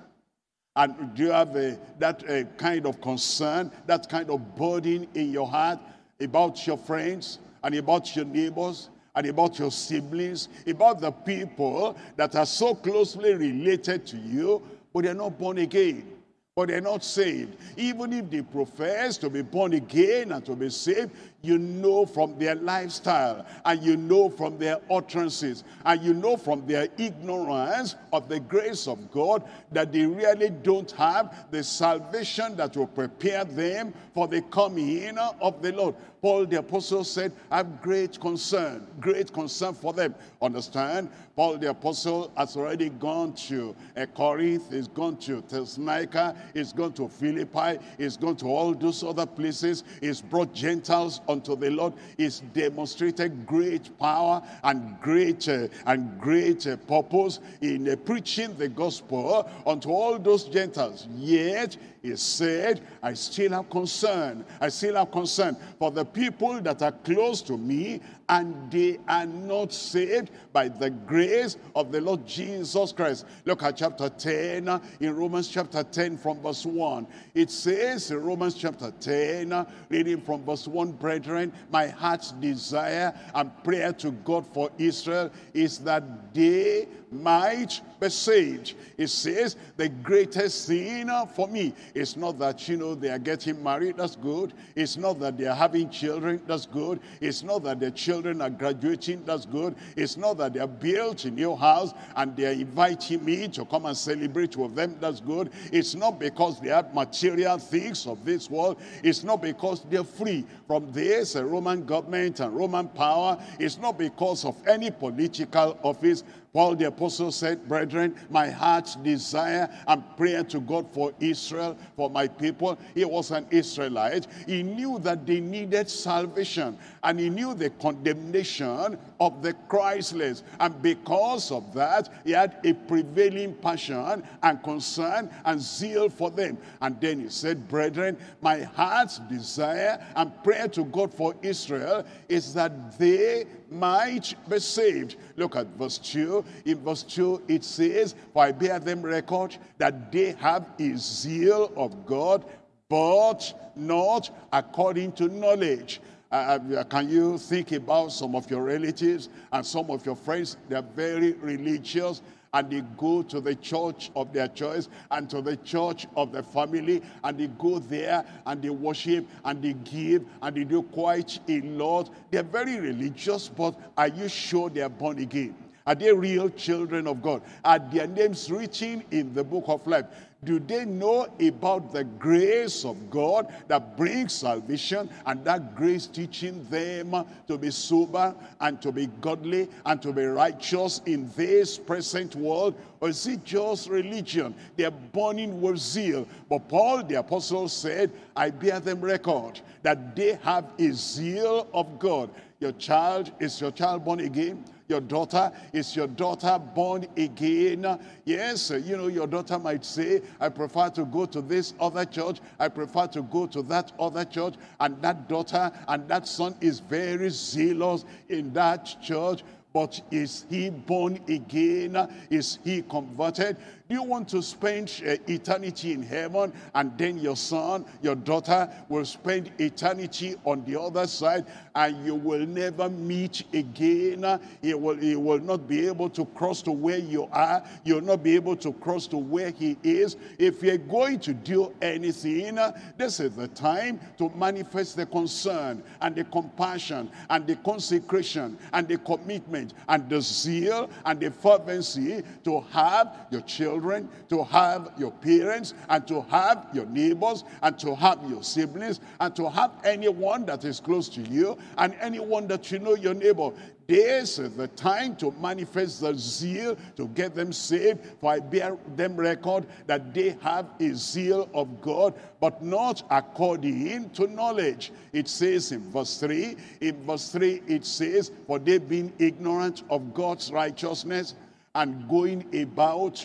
and do you have a, that a kind of concern, that kind of burden in your heart about your friends and about your neighbors and about your siblings, about the people that are so closely related to you, but they're not born again? but they're not saved. Even if they profess to be born again and to be saved, you know from their lifestyle, and you know from their utterances, and you know from their ignorance of the grace of God that they really don't have the salvation that will prepare them for the coming in of the Lord. Paul the Apostle said, I have great concern, great concern for them. Understand? Paul the Apostle has already gone to uh, Corinth, he's gone to Thessalonica, he's gone to Philippi, he's gone to all those other places, he's brought Gentiles unto the Lord is demonstrated great power and great uh, and great uh, purpose in uh, preaching the gospel unto all those Gentiles. Yet he said, I still have concern. I still have concern for the people that are close to me and they are not saved by the grace of the Lord Jesus Christ. Look at chapter 10 uh, in Romans chapter 10 from verse 1. It says in Romans chapter 10, uh, reading from verse 1, brethren, my heart's desire and prayer to God for Israel is that they might be saved. It says, the greatest sin uh, for me it's not that, you know, they are getting married. That's good. It's not that they are having children. That's good. It's not that their children are graduating. That's good. It's not that they are built a new house and they are inviting me to come and celebrate with them. That's good. It's not because they have material things of this world. It's not because they're free from this uh, Roman government and Roman power. It's not because of any political office. Paul the Apostle said, Brethren, my heart's desire and prayer to God for Israel, for my people. He was an Israelite. He knew that they needed salvation and he knew the condemnation of the Christless. And because of that, he had a prevailing passion and concern and zeal for them. And then he said, Brethren, my heart's desire and prayer to God for Israel is that they might be saved. Look at verse 2. In verse 2 it says, For I bear them record that they have a zeal of God, but not according to knowledge. Uh, uh can you think about some of your relatives and some of your friends? They're very religious and they go to the church of their choice and to the church of the family and they go there and they worship and they give and they do quite a lot. They're very religious, but are you sure they're born again? Are they real children of God? Are their names written in the book of life? Do they know about the grace of God that brings salvation and that grace teaching them to be sober and to be godly and to be righteous in this present world? Or is it just religion? They're burning with zeal. But Paul the apostle said, I bear them record that they have a zeal of God. Your child, is your child born again? Your daughter is your daughter born again. Yes, you know, your daughter might say, I prefer to go to this other church. I prefer to go to that other church. And that daughter and that son is very zealous in that church. But is he born again? Is he converted? Do you want to spend uh, eternity in heaven and then your son, your daughter will spend eternity on the other side and you will never meet again? He will, he will not be able to cross to where you are. You'll not be able to cross to where he is. If you're going to do anything, this is the time to manifest the concern and the compassion and the consecration and the commitment and the zeal and the fervency to have your children children, to have your parents, and to have your neighbors, and to have your siblings, and to have anyone that is close to you, and anyone that you know your neighbor. This is the time to manifest the zeal to get them saved, for I bear them record that they have a zeal of God, but not according to knowledge. It says in verse 3, in verse 3 it says, For they being ignorant of God's righteousness and going about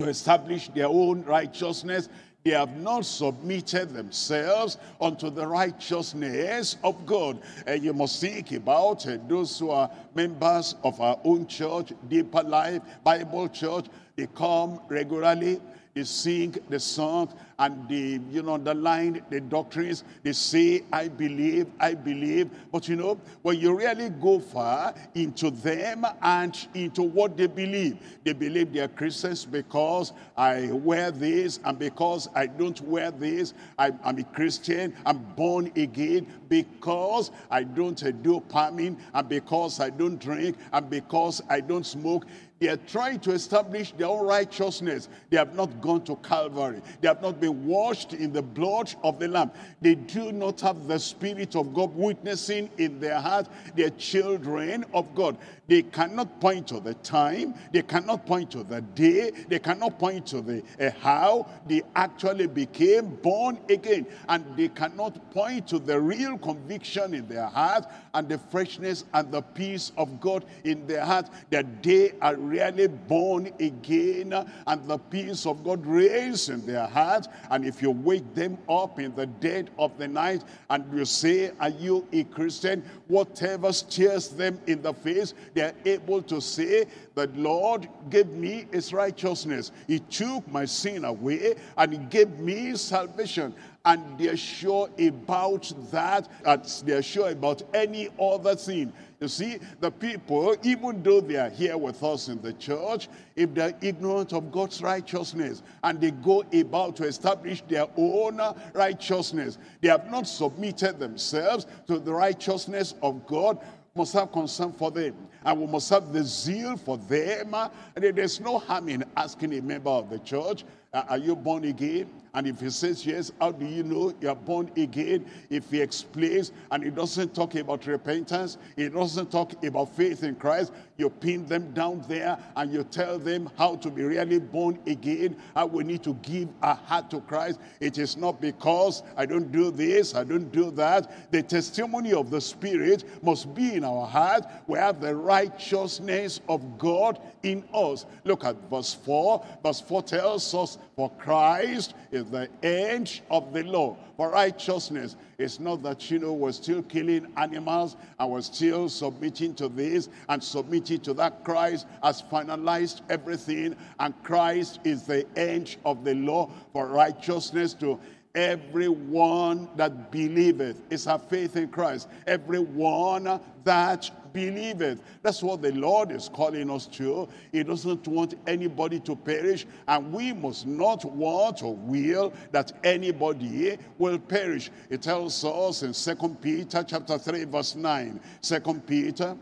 to establish their own righteousness. They have not submitted themselves unto the righteousness of God. And you must think about uh, those who are members of our own church, Deeper Life Bible Church. They come regularly. They sing the song, and they, you know, underline the doctrines. They say, I believe, I believe. But you know, when you really go far into them and into what they believe, they believe they are Christians because I wear this and because I don't wear this. I, am a Christian. I'm born again because I don't do palming and because I don't drink and because I don't smoke. They are trying to establish their own righteousness. They have not gone to Calvary. They have not been washed in the blood of the Lamb. They do not have the Spirit of God witnessing in their heart. They're children of God. They cannot point to the time. They cannot point to the day. They cannot point to the uh, how they actually became born again. And they cannot point to the real conviction in their heart and the freshness and the peace of God in their heart that they are really born again and the peace of God reigns in their hearts. And if you wake them up in the dead of the night and you say, Are you a Christian? Whatever stares them in the face, they are able to say, The Lord gave me his righteousness. He took my sin away and he gave me salvation and they're sure about that, and they're sure about any other thing. You see, the people, even though they are here with us in the church, if they're ignorant of God's righteousness and they go about to establish their own righteousness, they have not submitted themselves to the righteousness of God must have concern for them and we must have the zeal for them. And there's no harm in asking a member of the church uh, are you born again? And if he says yes, how do you know you are born again? If he explains and he doesn't talk about repentance, he doesn't talk about faith in Christ, you pin them down there and you tell them how to be really born again, how we need to give our heart to Christ. It is not because I don't do this, I don't do that. The testimony of the Spirit must be in our heart. We have the righteousness of God in us. Look at verse 4. Verse 4 tells us for Christ is the end of the law. For righteousness It's not that, you know, we're still killing animals and we're still submitting to this and submitting to that. Christ has finalized everything and Christ is the end of the law for righteousness to everyone that believeth. It's a faith in Christ. Everyone that believeth. That's what the Lord is calling us to. He doesn't want anybody to perish, and we must not want or will that anybody will perish. It tells us in Second Peter chapter 3, verse 9. 2 Peter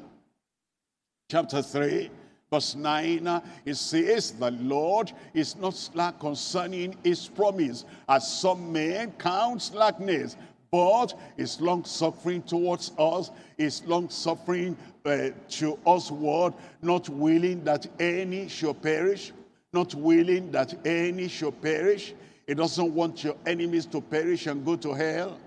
chapter 3, verse 9 it says the lord is not slack concerning his promise as some men count slackness but is long suffering towards us, is long suffering uh, to us, word, not willing that any should perish, not willing that any should perish. He doesn't want your enemies to perish and go to hell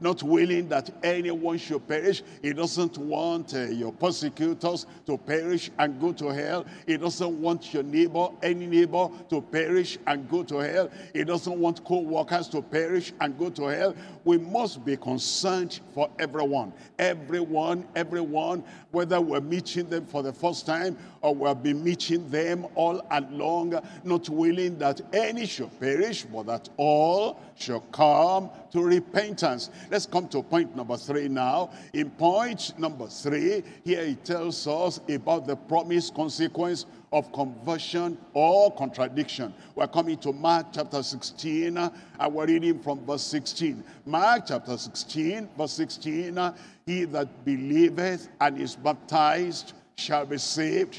not willing that anyone should perish. He doesn't want uh, your persecutors to perish and go to hell. He doesn't want your neighbor, any neighbor, to perish and go to hell. He doesn't want co workers to perish and go to hell. We must be concerned for everyone, everyone, everyone, whether we're meeting them for the first time or we'll be meeting them all along, not willing that any should perish, but that all shall come to repentance. Let's come to point number three now. In point number three, here it tells us about the promised consequence of conversion or contradiction. We're coming to Mark chapter 16, and uh, we're reading from verse 16. Mark chapter 16, verse 16, uh, He that believeth and is baptized shall be saved,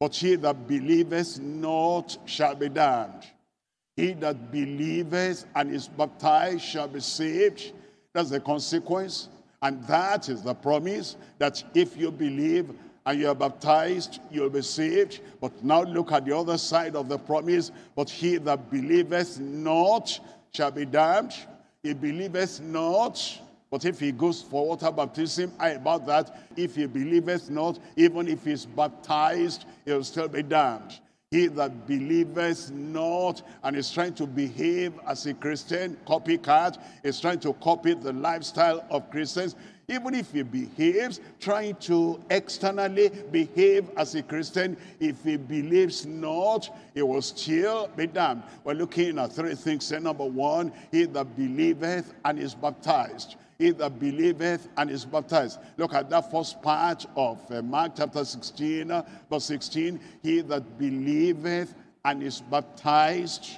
but he that believeth not shall be damned. He that believeth and is baptized shall be saved. That's the consequence. And that is the promise that if you believe and you are baptized, you'll be saved. But now look at the other side of the promise. But he that believeth not shall be damned. He believeth not. But if he goes for water baptism, I about that. If he believeth not, even if he's baptized, he'll still be damned. He that believeth not and is trying to behave as a Christian, copycat, is trying to copy the lifestyle of Christians, even if he behaves, trying to externally behave as a Christian, if he believes not, he will still be damned. We're looking at three things. Number one, he that believeth and is baptized. He that believeth and is baptized. Look at that first part of uh, Mark chapter 16, uh, verse 16. He that believeth and is baptized.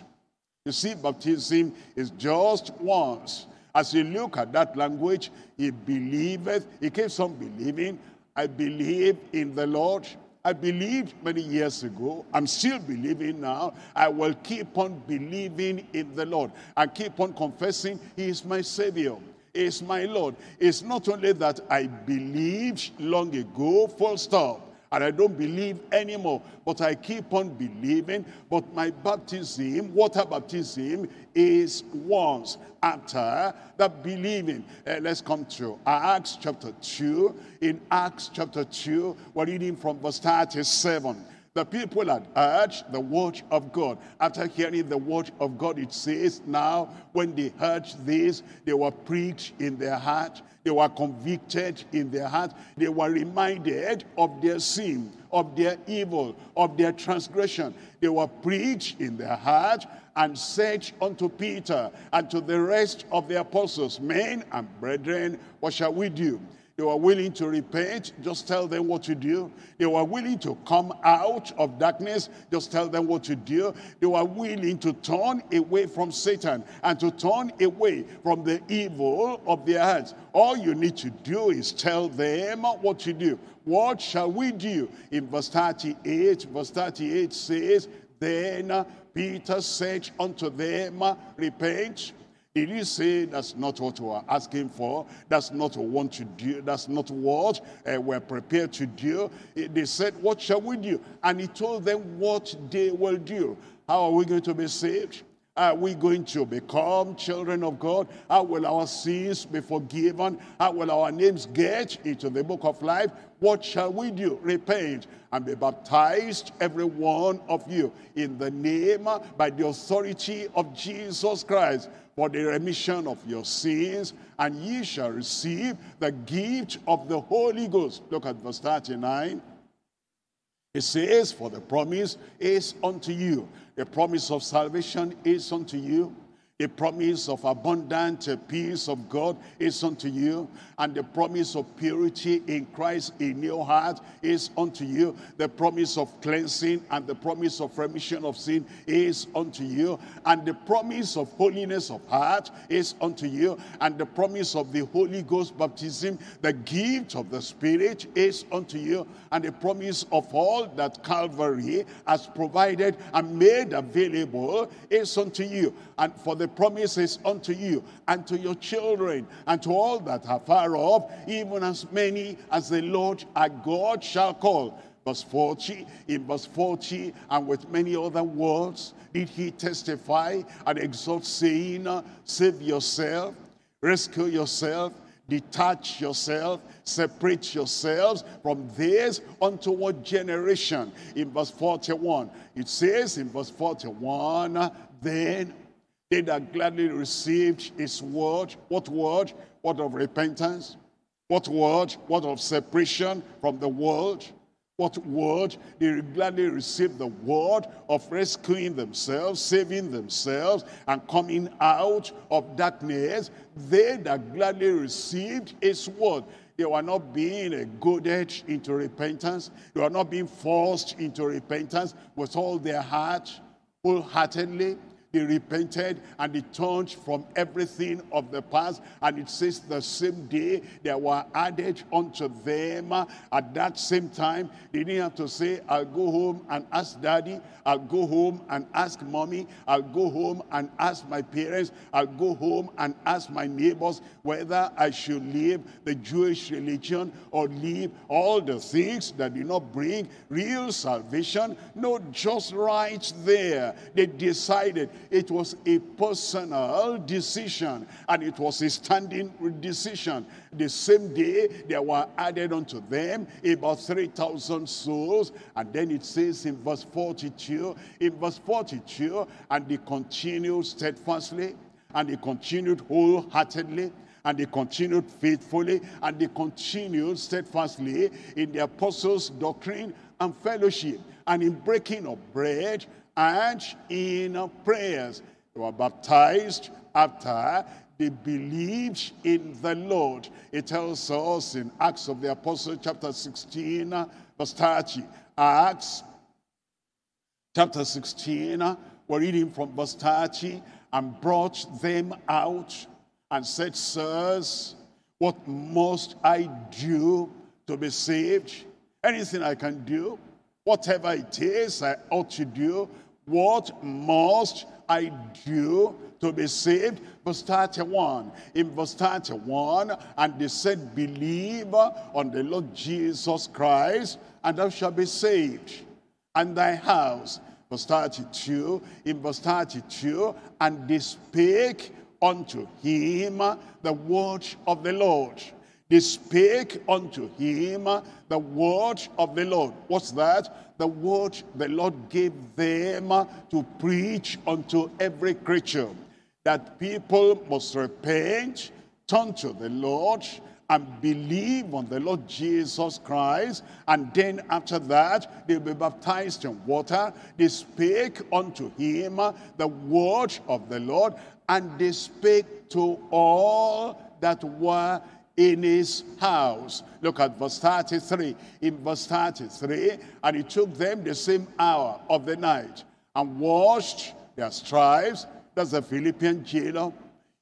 You see, baptism is just once. As you look at that language, he believeth. He keeps on believing. I believe in the Lord. I believed many years ago. I'm still believing now. I will keep on believing in the Lord. I keep on confessing he is my Savior is my Lord. It's not only that I believed long ago, full stop, and I don't believe anymore, but I keep on believing. But my baptism, water baptism, is once after that believing. Uh, let's come to Acts chapter 2. In Acts chapter 2, we're reading from verse 37. The people had heard the word of God. After hearing the word of God, it says now, when they heard this, they were preached in their heart, they were convicted in their heart, they were reminded of their sin, of their evil, of their transgression. They were preached in their heart and said unto Peter and to the rest of the apostles, Men and brethren, what shall we do? They were willing to repent, just tell them what to do. They were willing to come out of darkness, just tell them what to do. They were willing to turn away from Satan and to turn away from the evil of their hearts. All you need to do is tell them what to do. What shall we do? In verse 38, verse 38 says, Then Peter said unto them, Repent did you say that's not what we're asking for? That's not what we want to do. That's not what uh, we're prepared to do. Eh, they said, What shall we do? And he told them what they will do. How are we going to be saved? Are we going to become children of God? How will our sins be forgiven? How will our names get into the book of life? What shall we do? Repent and be baptized, every one of you, in the name, by the authority of Jesus Christ, for the remission of your sins, and ye shall receive the gift of the Holy Ghost. Look at verse 39. It says, For the promise is unto you. The promise of salvation is unto you. The promise of abundant peace of God is unto you. And the promise of purity in Christ in your heart is unto you. The promise of cleansing and the promise of remission of sin is unto you. And the promise of holiness of heart is unto you. And the promise of the Holy Ghost baptism, the gift of the Spirit is unto you. And the promise of all that Calvary has provided and made available is unto you. And for the the promises unto you and to your children and to all that are far off, even as many as the Lord our God shall call. Verse 40, in verse 40, and with many other words did he testify and exhort, saying, Save yourself, rescue yourself, detach yourself, separate yourselves from this unto what generation. In verse 41, it says in verse 41, then they that gladly received his word, what word? What of repentance? What word? What of separation from the world? What word? They gladly received the word of rescuing themselves, saving themselves, and coming out of darkness. They that gladly received his word they were not being goaded into repentance. They were not being forced into repentance with all their heart, wholeheartedly, they repented and they turned from everything of the past. And it says the same day there were added unto them. At that same time, they didn't have to say, I'll go home and ask daddy. I'll go home and ask mommy. I'll go home and ask my parents. I'll go home and ask my neighbors whether I should leave the Jewish religion or leave all the things that do not bring real salvation. No, just right there. They decided it was a personal decision and it was a standing decision. The same day there were added unto them about 3,000 souls. And then it says in verse 42, in verse 42, and they continued steadfastly and they continued wholeheartedly and they continued faithfully and they continued steadfastly in the apostles' doctrine and fellowship and in breaking of bread and in prayers. They were baptized after they believed in the Lord. It tells us in Acts of the Apostles, chapter 16, verse 30. Acts chapter 16, we're reading from verse 30, and brought them out and said, Sirs, what must I do to be saved? Anything I can do, whatever it is I ought to do what must I do to be saved? Verse 31. In verse 31, and they said, Believe on the Lord Jesus Christ, and thou shalt be saved, and thy house. Verse 32. In verse 32, and they spake unto him the word of the Lord. They spake unto him the word of the Lord. What's that? The word the Lord gave them to preach unto every creature that people must repent, turn to the Lord, and believe on the Lord Jesus Christ. And then after that, they'll be baptized in water. They spake unto him the word of the Lord, and they spake to all that were in his house. Look at verse 33. In verse 33, and he took them the same hour of the night and washed their stripes. That's the Philippian jailer.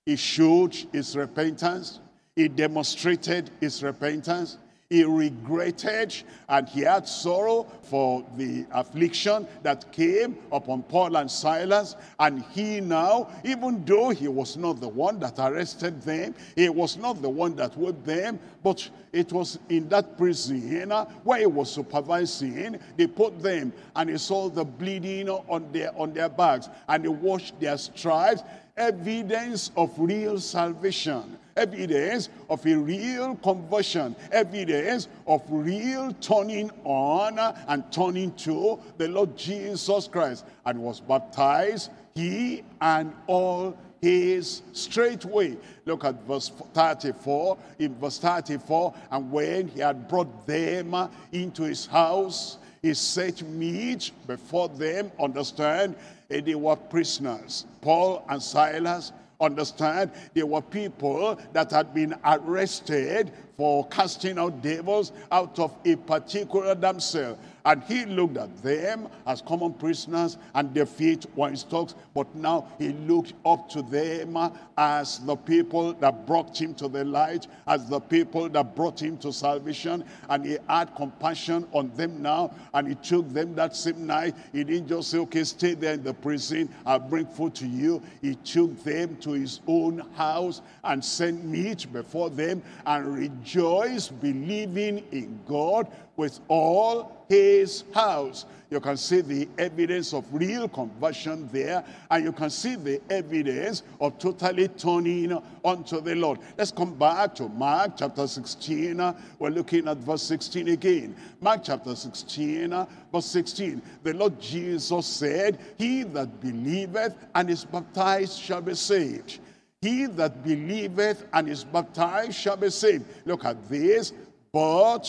He showed his repentance. He demonstrated his repentance. He regretted and he had sorrow for the affliction that came upon Paul and Silas. And he now, even though he was not the one that arrested them, he was not the one that whipped them, but it was in that prison where he was supervising, they put them and he saw the bleeding on their, on their backs and they washed their stripes evidence of real salvation evidence of a real conversion, evidence of real turning on and turning to the Lord Jesus Christ, and was baptized, he and all his straightway. Look at verse 34. In verse 34, and when he had brought them into his house, he set meat before them, understand, and they were prisoners, Paul and Silas, Understand, there were people that had been arrested for casting out devils out of a particular damsel, And he looked at them as common prisoners and their feet were in stocks. But now he looked up to them as the people that brought him to the light, as the people that brought him to salvation. And he had compassion on them now. And he took them that same night. He didn't just say, okay, stay there in the prison. I'll bring food to you. He took them to his own house and sent meat before them and rejoiced rejoice believing in God with all his house. You can see the evidence of real conversion there, and you can see the evidence of totally turning unto the Lord. Let's come back to Mark chapter 16. We're looking at verse 16 again. Mark chapter 16, verse 16. The Lord Jesus said, He that believeth and is baptized shall be saved he that believeth and is baptized shall be saved. Look at this. But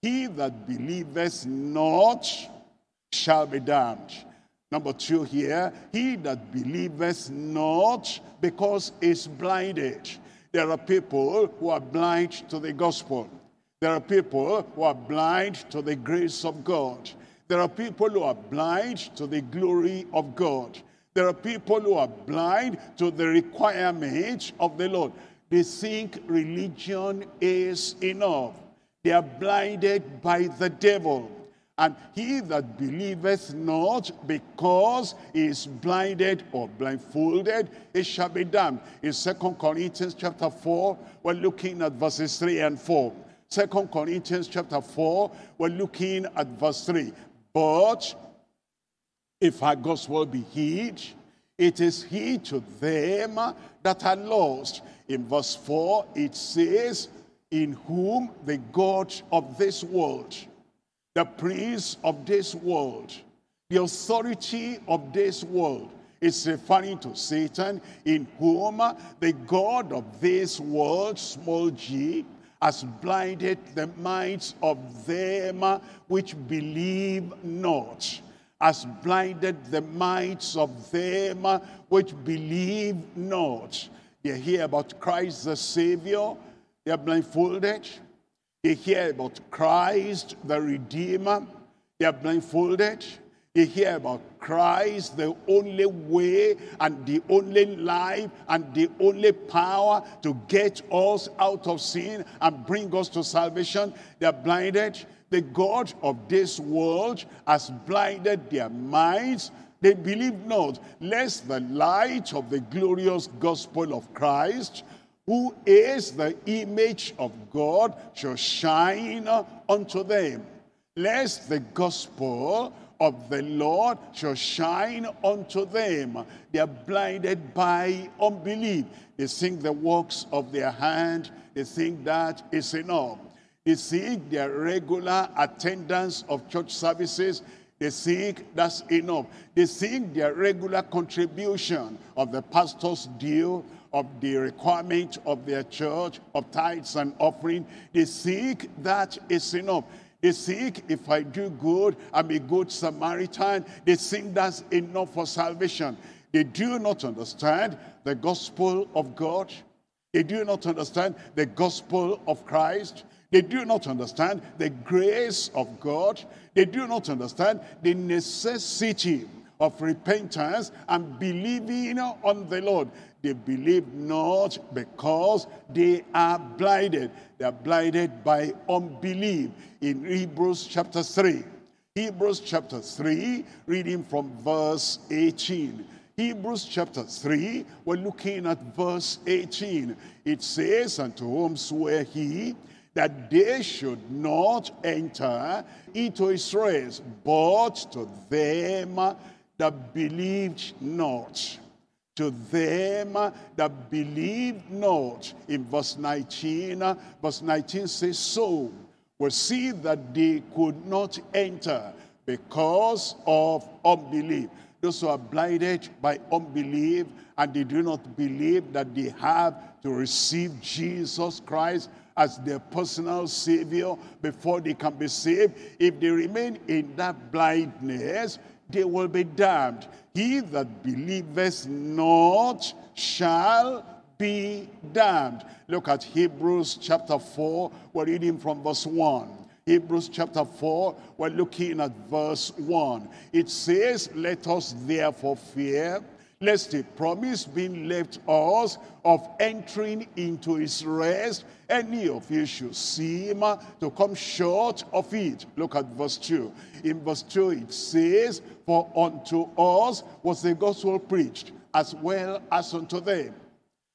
he that believeth not shall be damned. Number two here, he that believeth not because is blinded. There are people who are blind to the gospel. There are people who are blind to the grace of God. There are people who are blind to the glory of God. There are people who are blind to the requirements of the Lord. They think religion is enough. They are blinded by the devil. And he that believeth not because he is blinded or blindfolded, it shall be damned. In Second Corinthians chapter 4, we're looking at verses 3 and 4. Second Corinthians chapter 4, we're looking at verse 3. But if our gospel be hid, it is hid to them that are lost. In verse 4, it says, In whom the God of this world, the prince of this world, the authority of this world, is referring to Satan, in whom the God of this world, small g, has blinded the minds of them which believe not has blinded the minds of them which believe not. They hear about Christ the Savior, they are blindfolded. They hear about Christ the Redeemer, they are blindfolded. They hear about Christ, the only way and the only life and the only power to get us out of sin and bring us to salvation. They are blinded. The God of this world has blinded their minds. They believe not, lest the light of the glorious gospel of Christ, who is the image of God, shall shine unto them. Lest the gospel of the Lord shall shine unto them. They are blinded by unbelief. They think the works of their hand, they think that is enough. They seek their regular attendance of church services. They seek, that's enough. They seek their regular contribution of the pastor's due, of the requirement of their church, of tithes and offering. They seek, that is enough. They seek, if I do good, I'm a good Samaritan. They seek that's enough for salvation. They do not understand the gospel of God. They do not understand the gospel of Christ. They do not understand the grace of God. They do not understand the necessity of repentance and believing on the Lord. They believe not because they are blinded. They are blinded by unbelief. In Hebrews chapter 3, Hebrews chapter 3, reading from verse 18. Hebrews chapter 3, we're looking at verse 18. It says, And to whomsoever he that they should not enter into his rest, but to them that believed not. To them that believed not. In verse 19, verse 19 says, So we see that they could not enter because of unbelief. Those who are blinded by unbelief, and they do not believe that they have to receive Jesus Christ as their personal Savior before they can be saved, if they remain in that blindness, they will be damned. He that believeth not shall be damned. Look at Hebrews chapter 4. We're reading from verse 1. Hebrews chapter 4, we're looking at verse 1. It says, Let us therefore fear lest the promise be left us of entering into his rest, any of you should seem to come short of it. Look at verse 2. In verse 2 it says, For unto us was the gospel preached, as well as unto them.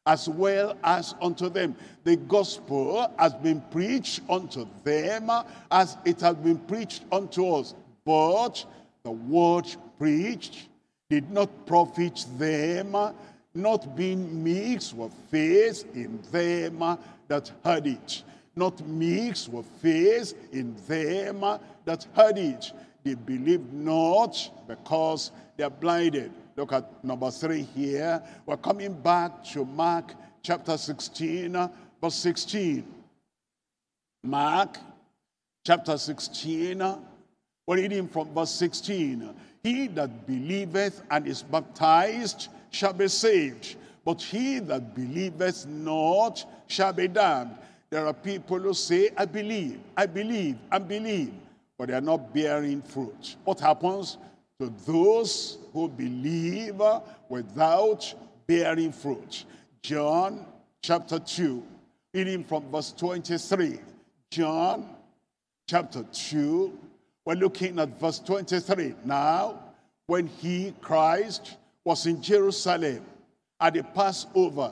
As well as unto them. The gospel has been preached unto them as it has been preached unto us. But the word preached did not profit them, not being mixed with faith in them that heard it. Not mixed with faith in them that heard it. They believed not because they are blinded. Look at number three here. We're coming back to Mark chapter 16, verse 16. Mark chapter 16, we're reading from verse 16. He that believeth and is baptized shall be saved, but he that believeth not shall be damned. There are people who say, I believe, I believe, I believe, but they are not bearing fruit. What happens to those who believe without bearing fruit? John chapter 2, reading from verse 23. John chapter 2, we're looking at verse 23. Now, when he, Christ, was in Jerusalem at the Passover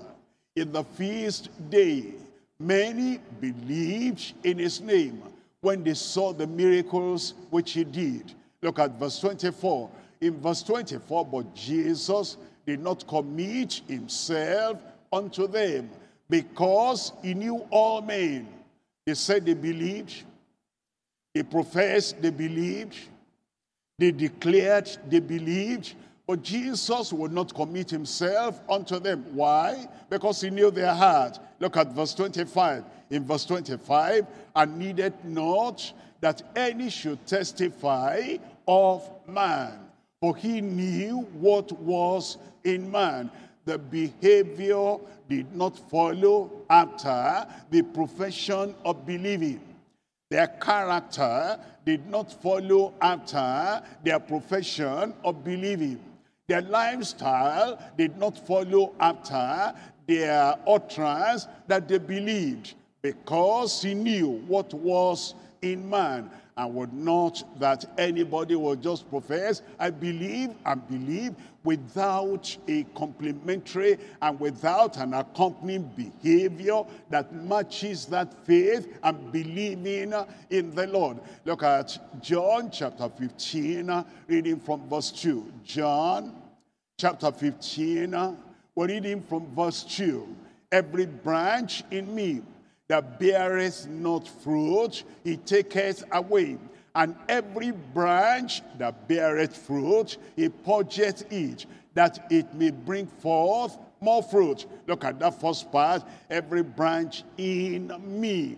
in the feast day, many believed in his name when they saw the miracles which he did. Look at verse 24. In verse 24, but Jesus did not commit himself unto them because he knew all men. They said they believed, they professed, they believed, they declared, they believed, but Jesus would not commit himself unto them. Why? Because he knew their heart. Look at verse 25. In verse 25, and needed not that any should testify of man, for he knew what was in man. The behavior did not follow after the profession of believing. Their character did not follow after their profession of believing. Their lifestyle did not follow after their utterance that they believed because he knew what was in man I would not that anybody will just profess, I believe and believe without a complementary and without an accompanying behavior that matches that faith and believing in the Lord. Look at John chapter 15, reading from verse 2. John chapter 15, we're reading from verse 2. Every branch in me that beareth not fruit, he taketh away. And every branch that beareth fruit, he purgeth it, that it may bring forth more fruit. Look at that first part. Every branch in me.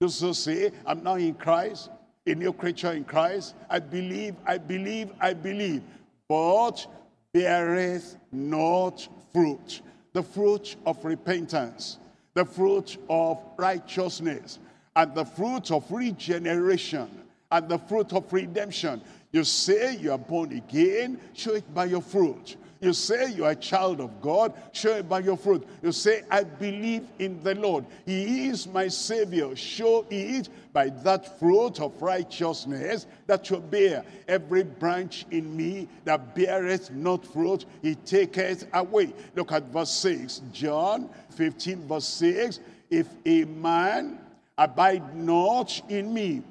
Does who say, I'm now in Christ, a new creature in Christ. I believe, I believe, I believe. But beareth not fruit. The fruit of repentance the fruit of righteousness and the fruit of regeneration and the fruit of redemption. You say you are born again, show it by your fruit. You say you are a child of God, show it by your fruit. You say, I believe in the Lord. He is my Savior. Show it by that fruit of righteousness that you bear. Every branch in me that beareth not fruit, he taketh away. Look at verse 6, John 15, verse 6. If a man abide not in me,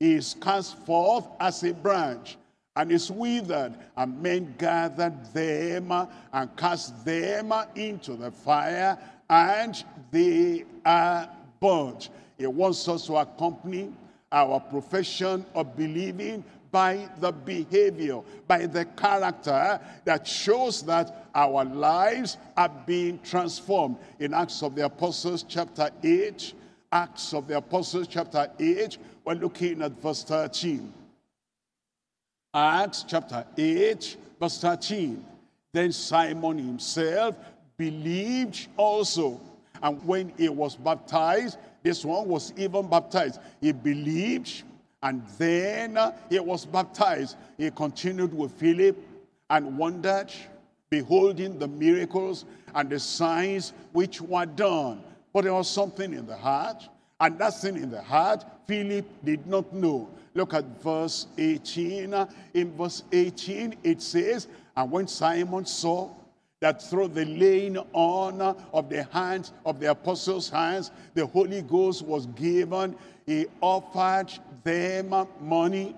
he is cast forth as a branch and it's withered, and men gathered them and cast them into the fire, and they are burnt. He wants us to accompany our profession of believing by the behavior, by the character that shows that our lives are being transformed. In Acts of the Apostles, chapter 8, Acts of the Apostles, chapter 8, we're looking at verse 13. Acts chapter 8, verse 13. Then Simon himself believed also. And when he was baptized, this one was even baptized. He believed and then he was baptized. He continued with Philip and wondered, beholding the miracles and the signs which were done. But there was something in the heart. And that sin in the heart, Philip did not know. Look at verse 18. In verse 18, it says, And when Simon saw that through the laying on of the hands of the apostles' hands, the Holy Ghost was given, he offered them money.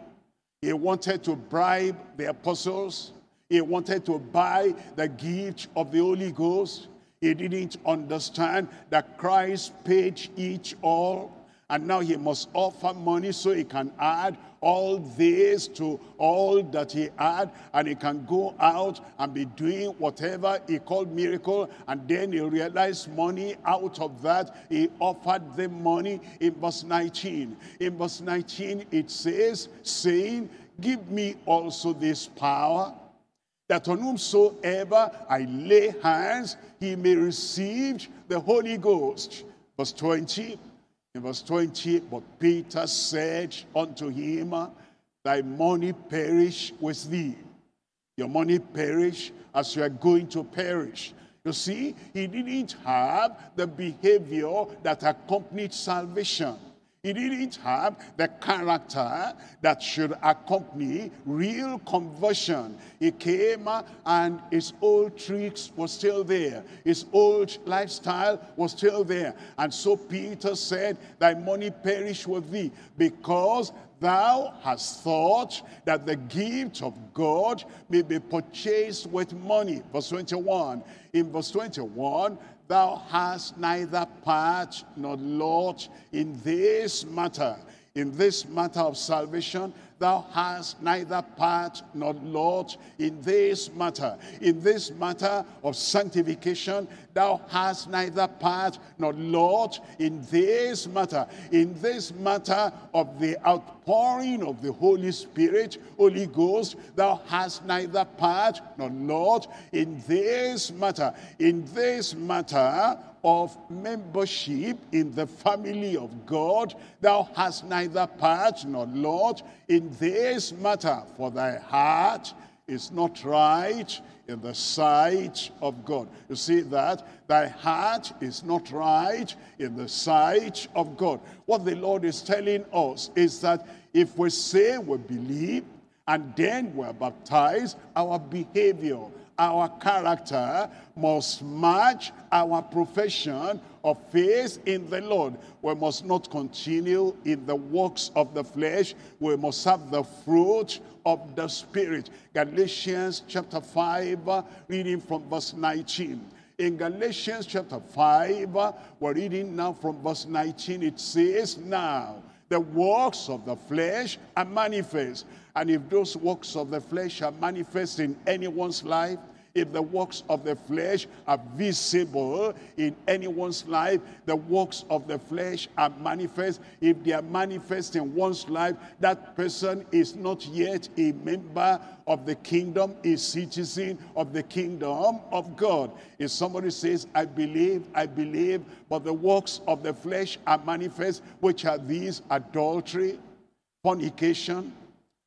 He wanted to bribe the apostles. He wanted to buy the gift of the Holy Ghost. He didn't understand that Christ paid each all and now he must offer money so he can add all this to all that he had and he can go out and be doing whatever he called miracle and then he realized money out of that he offered the money in verse 19 in verse 19 it says saying give me also this power that on whomsoever I lay hands he may receive the Holy Ghost. Verse 20, in verse 20, but Peter said unto him, Thy money perish with thee. Your money perish as you are going to perish. You see, he didn't have the behavior that accompanied salvation. He didn't have the character that should accompany real conversion. He came and his old tricks were still there. His old lifestyle was still there. And so Peter said, thy money perish with thee because thou hast thought that the gift of God may be purchased with money. Verse 21. In verse 21, thou hast neither part nor lot in this matter, in this matter of salvation, thou hast neither part nor lot in this matter. In this matter of sanctification, thou hast neither part nor lot in this matter. In this matter of the outpouring of the Holy Spirit, Holy Ghost, thou hast neither part nor lot in this matter. In this matter of membership in the family of God. Thou hast neither part nor lot in this matter, for thy heart is not right in the sight of God. You see that? Thy heart is not right in the sight of God. What the Lord is telling us is that if we say we believe and then we're baptized, our behavior, our character must match our profession of faith in the Lord. We must not continue in the works of the flesh. We must have the fruit of the Spirit. Galatians chapter 5, reading from verse 19. In Galatians chapter 5, we're reading now from verse 19, it says, Now the works of the flesh are manifest and if those works of the flesh are manifest in anyone's life, if the works of the flesh are visible in anyone's life, the works of the flesh are manifest. If they are manifest in one's life, that person is not yet a member of the kingdom, a citizen of the kingdom of God. If somebody says, I believe, I believe, but the works of the flesh are manifest, which are these adultery, fornication,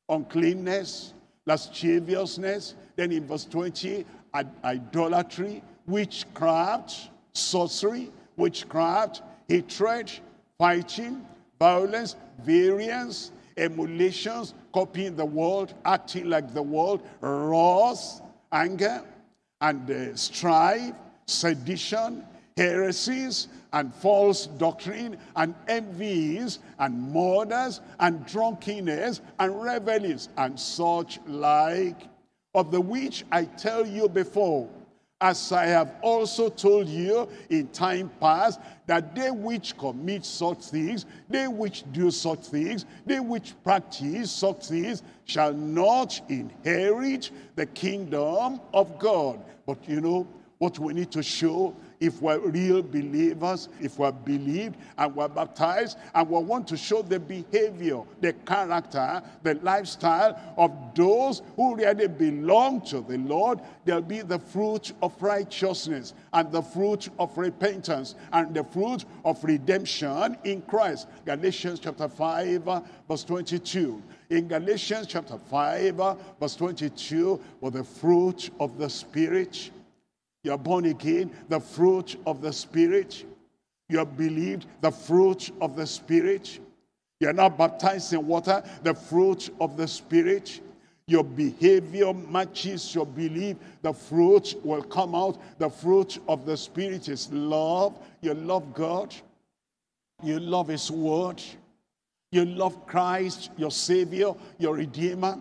uncleanness, lasciviousness. Then in verse 20, idolatry, witchcraft, sorcery, witchcraft, hatred, fighting, violence, variance, emulations, copying the world, acting like the world, wrath, anger, and uh, strife, sedition, heresies, and false doctrine and envies and murders and drunkenness and revelings and such like, of the which I tell you before, as I have also told you in time past, that they which commit such things, they which do such things, they which practice such things, shall not inherit the kingdom of God. But you know what we need to show if we're real believers, if we're believed and we're baptized, and we want to show the behavior, the character, the lifestyle of those who really belong to the Lord, there'll be the fruit of righteousness and the fruit of repentance and the fruit of redemption in Christ. Galatians chapter 5, verse 22. In Galatians chapter 5, verse 22, for the fruit of the Spirit you're born again, the fruit of the Spirit. You have believed, the fruit of the Spirit. You're now baptized in water, the fruit of the Spirit. Your behavior matches your belief. The fruit will come out. The fruit of the Spirit is love. You love God. You love His Word. You love Christ, your Savior, your Redeemer.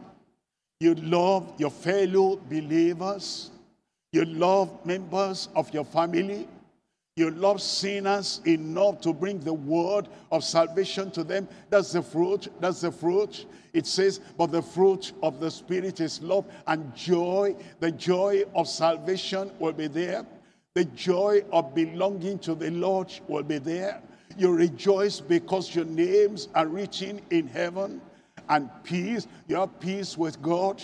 You love your fellow believers. You love members of your family. You love sinners enough to bring the word of salvation to them. That's the fruit. That's the fruit. It says, but the fruit of the Spirit is love and joy. The joy of salvation will be there. The joy of belonging to the Lord will be there. You rejoice because your names are written in heaven and peace. You have peace with God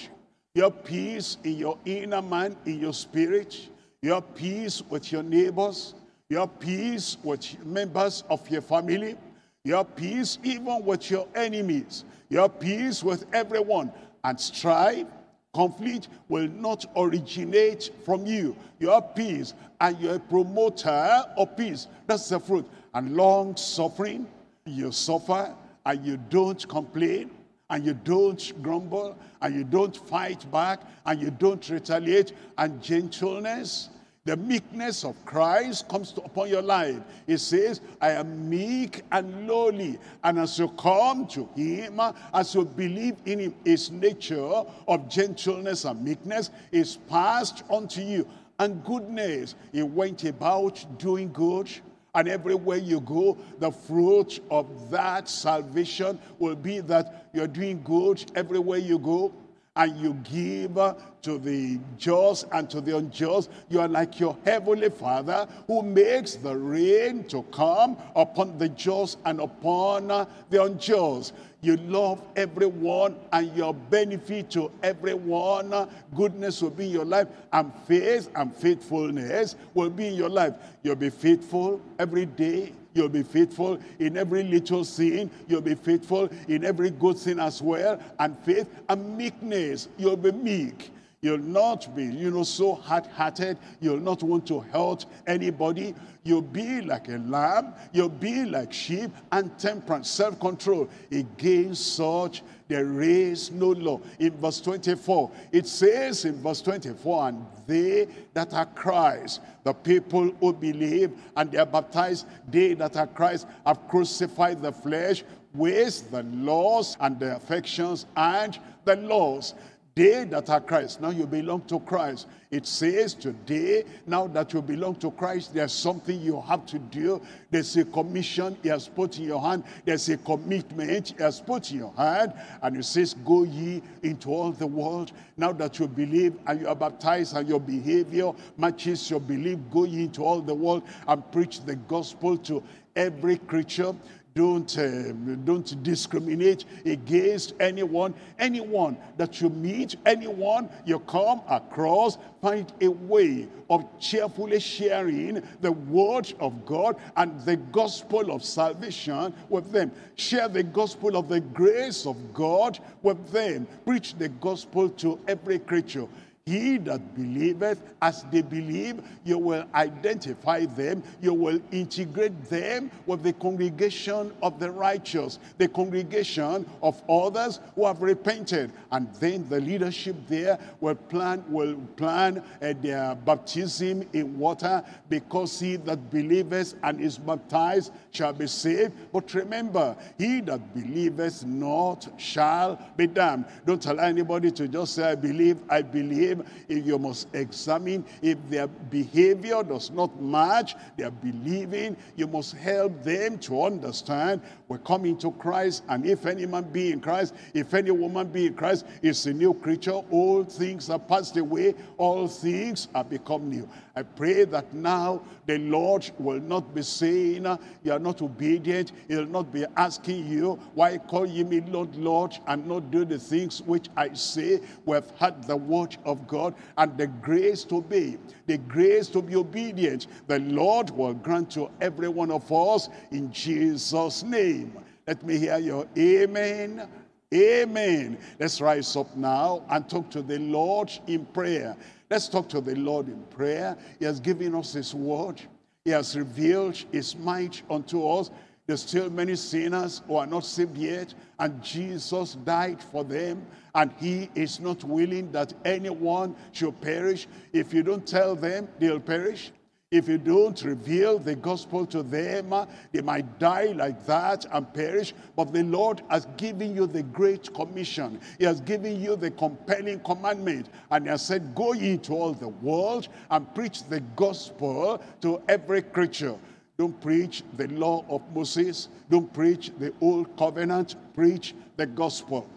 your peace in your inner man, in your spirit, your peace with your neighbors, your peace with members of your family, your peace even with your enemies, your peace with everyone, and strife, conflict will not originate from you. Your peace, and you're a promoter of peace. That's the fruit. And long suffering, you suffer and you don't complain and you don't grumble and you don't fight back and you don't retaliate and gentleness the meekness of Christ comes upon your life. He says, I am meek and lowly. And as you come to him, as you believe in him, his nature of gentleness and meekness is passed unto you. And goodness, he went about doing good and everywhere you go, the fruit of that salvation will be that you're doing good everywhere you go. And you give to the just and to the unjust. You are like your heavenly Father who makes the rain to come upon the just and upon the unjust. You love everyone and your benefit to everyone. Goodness will be in your life and faith and faithfulness will be in your life. You'll be faithful every day. You'll be faithful in every little sin. You'll be faithful in every good sin as well. And faith and meekness. You'll be meek. You'll not be, you know, so hard-hearted. You'll not want to hurt anybody. You'll be like a lamb. You'll be like sheep and temperance, self-control. Against such there is no law. In verse 24, it says in verse 24, and they that are Christ, the people who believe and they are baptized, they that are Christ have crucified the flesh with the laws and the affections and the laws. They that are Christ, now you belong to Christ. It says today, now that you belong to Christ, there's something you have to do. There's a commission he has put in your hand. There's a commitment he has put in your hand. And it says, go ye into all the world. Now that you believe and you are baptized and your behavior matches your belief, go ye into all the world and preach the gospel to every creature. Don't, uh, don't discriminate against anyone. Anyone that you meet, anyone you come across, find a way of cheerfully sharing the word of God and the gospel of salvation with them. Share the gospel of the grace of God with them. Preach the gospel to every creature. He that believeth, as they believe, you will identify them, you will integrate them with the congregation of the righteous, the congregation of others who have repented. And then the leadership there will plan, will plan uh, their baptism in water, because he that believeth and is baptized shall be saved. But remember, he that believeth not shall be damned. Don't allow anybody to just say, I believe, I believe them. You must examine if their behavior does not match their believing. You must help them to understand we come into Christ, and if any man be in Christ, if any woman be in Christ, is a new creature. All things are passed away, all things are become new. I pray that now the Lord will not be saying, You are not obedient. He'll not be asking you, Why call ye me Lord, Lord, and not do the things which I say? We have had the word of God and the grace to be, the grace to be obedient. The Lord will grant to every one of us in Jesus' name. Let me hear your amen. Amen. Let's rise up now and talk to the Lord in prayer. Let's talk to the Lord in prayer. He has given us his word. He has revealed his might unto us. There's still many sinners who are not saved yet, and Jesus died for them and he is not willing that anyone should perish. If you don't tell them, they'll perish. If you don't reveal the gospel to them, uh, they might die like that and perish. But the Lord has given you the great commission. He has given you the compelling commandment. And He has said, Go into all the world and preach the gospel to every creature. Don't preach the law of Moses. Don't preach the old covenant. Preach the gospel.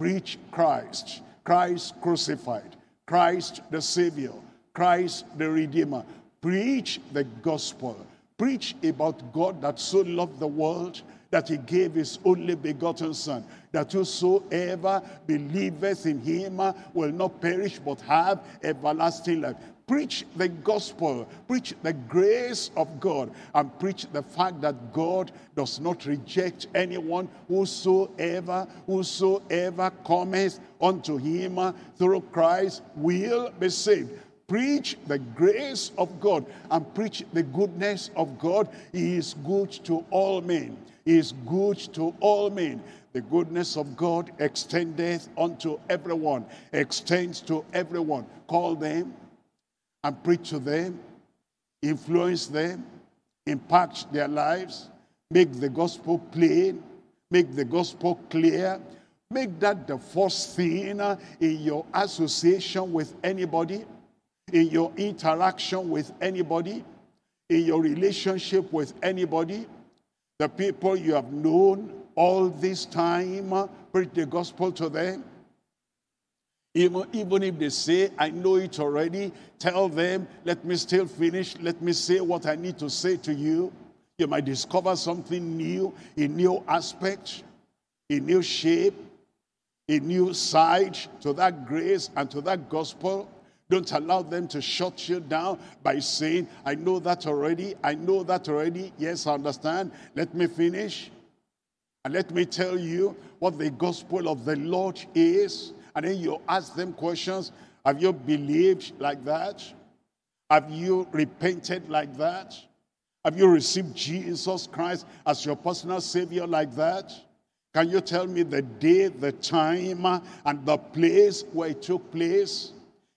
Preach Christ, Christ crucified, Christ the Savior, Christ the Redeemer. Preach the gospel. Preach about God that so loved the world that he gave his only begotten Son, that whosoever believeth in him will not perish but have everlasting life. Preach the gospel, preach the grace of God, and preach the fact that God does not reject anyone whosoever, whosoever cometh unto him through Christ will be saved preach the grace of God and preach the goodness of God. He is good to all men. He is good to all men. The goodness of God extendeth unto everyone, extends to everyone. Call them, and preach to them, influence them, impact their lives, make the gospel plain, make the gospel clear. Make that the first thing in your association with anybody, in your interaction with anybody, in your relationship with anybody. The people you have known all this time, preach the gospel to them even, even if they say, I know it already, tell them, let me still finish, let me say what I need to say to you. You might discover something new, a new aspect, a new shape, a new side to that grace and to that gospel. Don't allow them to shut you down by saying, I know that already, I know that already. Yes, I understand. Let me finish. And let me tell you what the gospel of the Lord is and then you ask them questions. Have you believed like that? Have you repented like that? Have you received Jesus Christ as your personal Savior like that? Can you tell me the day, the time, and the place where it took place?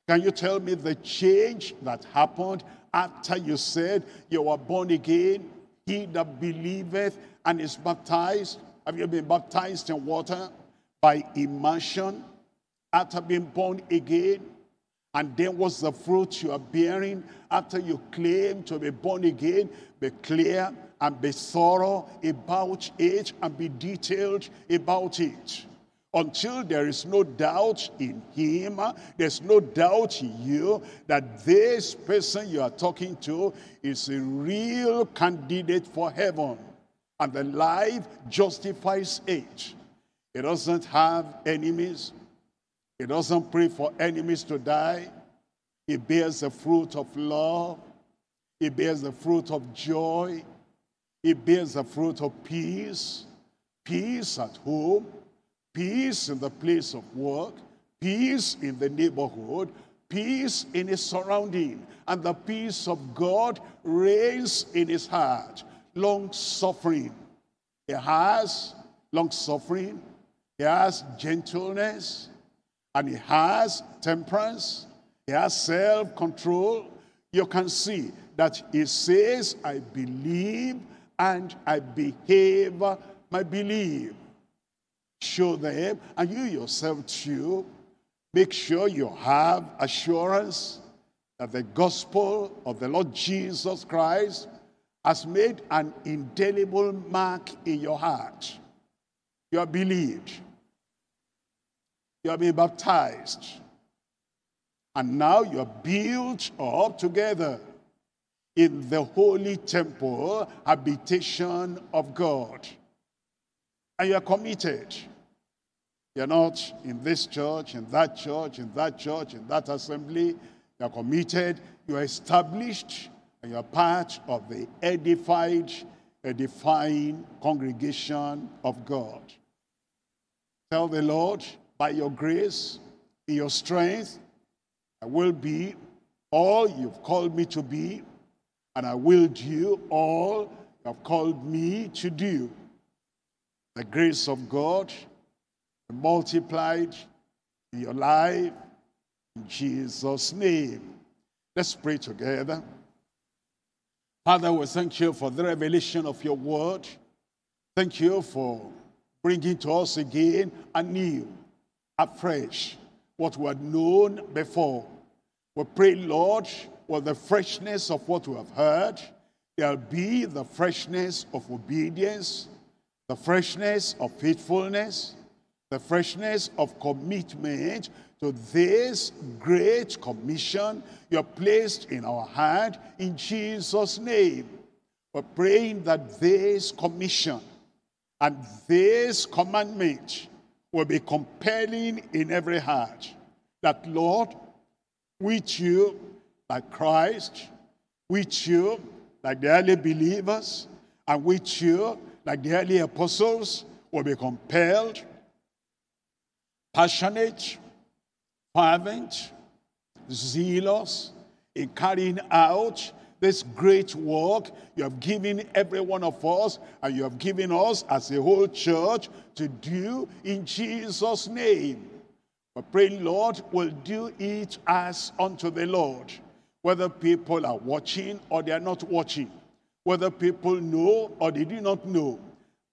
Can you tell me the change that happened after you said you were born again? He that believeth and is baptized. Have you been baptized in water? By immersion, after being born again? And then what's the fruit you are bearing after you claim to be born again? Be clear and be thorough about it and be detailed about it. Until there is no doubt in him, there's no doubt in you that this person you are talking to is a real candidate for heaven. And the life justifies it. It doesn't have enemies. He doesn't pray for enemies to die. He bears the fruit of love. He bears the fruit of joy. He bears the fruit of peace. Peace at home. Peace in the place of work. Peace in the neighborhood. Peace in his surrounding. And the peace of God reigns in his heart. Long suffering. He has long suffering. He has gentleness and he has temperance, he has self control, you can see that he says, I believe and I behave my belief. Show them, and you yourself too. Make sure you have assurance that the gospel of the Lord Jesus Christ has made an indelible mark in your heart. You are believed you are being baptized. And now you are built up together in the holy temple, habitation of God. And you are committed. You're not in this church, in that church, in that church, in that assembly. You are committed, you are established, and you are part of the edified, edifying congregation of God. Tell the Lord, by your grace, in your strength, I will be all you've called me to be, and I will do all you have called me to do. The grace of God multiplied in your life in Jesus' name. Let's pray together. Father, we thank you for the revelation of your word. Thank you for bringing to us again anew afresh what we had known before. We pray, Lord, with the freshness of what we have heard, there'll be the freshness of obedience, the freshness of faithfulness, the freshness of commitment to this great commission you're placed in our hand in Jesus' name. We're praying that this commission and this commandment will be compelling in every heart that, Lord, with you, like Christ, with you, like the early believers, and with you, like the early apostles, will be compelled, passionate, fervent, zealous in carrying out this great work you have given every one of us and you have given us as a whole church to do in Jesus' name. But pray, Lord, we'll do it as unto the Lord. Whether people are watching or they are not watching, whether people know or they do not know,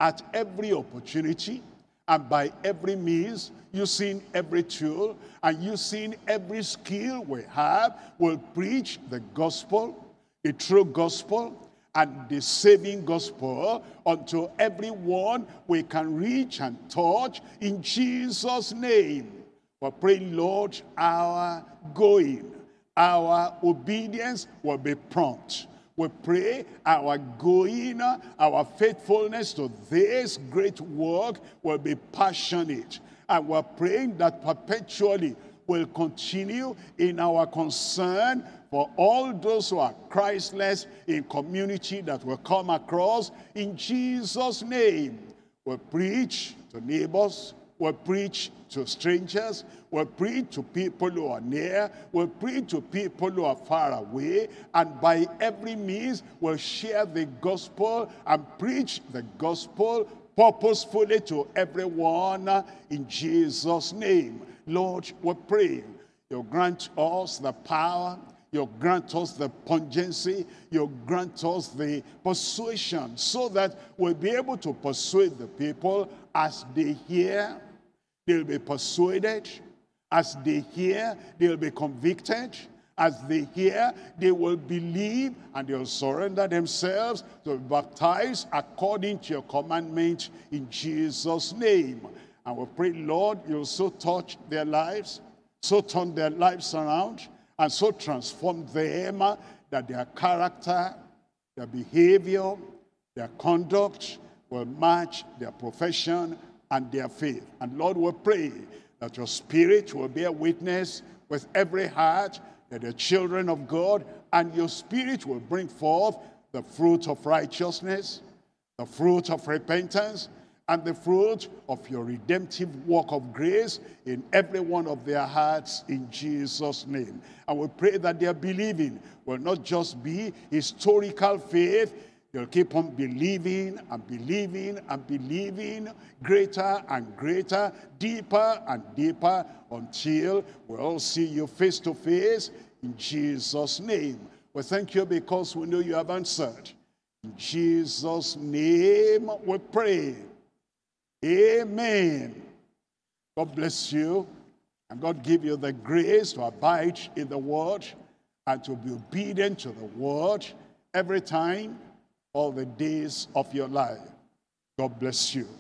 at every opportunity and by every means, using every tool and using every skill we have, will preach the gospel the true gospel and the saving gospel unto everyone we can reach and touch in Jesus' name. We pray, Lord, our going, our obedience will be prompt. We pray our going, our faithfulness to this great work will be passionate. And we're praying that perpetually will continue in our concern for all those who are Christless in community that will come across in Jesus' name. We'll preach to neighbors, we'll preach to strangers, we'll preach to people who are near, we'll preach to people who are far away, and by every means we'll share the gospel and preach the gospel purposefully to everyone in Jesus' name. Lord, we pray you grant us the power you grant us the pungency, you grant us the persuasion so that we'll be able to persuade the people as they hear, they'll be persuaded. As they hear, they'll be convicted. As they hear, they will believe and they'll surrender themselves to be baptized according to your commandment in Jesus' name. And we pray, Lord, you'll so touch their lives, so turn their lives around and so transform them that their character, their behavior, their conduct will match their profession and their faith. And Lord, we pray that your spirit will bear witness with every heart that the children of God and your spirit will bring forth the fruit of righteousness, the fruit of repentance, and the fruit of your redemptive work of grace in every one of their hearts in Jesus' name. And we pray that their believing will not just be historical faith, They'll keep on believing and believing and believing greater and greater, deeper and deeper until we all see you face to face in Jesus' name. We thank you because we know you have answered. In Jesus' name we pray. Amen. God bless you. And God give you the grace to abide in the word and to be obedient to the word every time, all the days of your life. God bless you.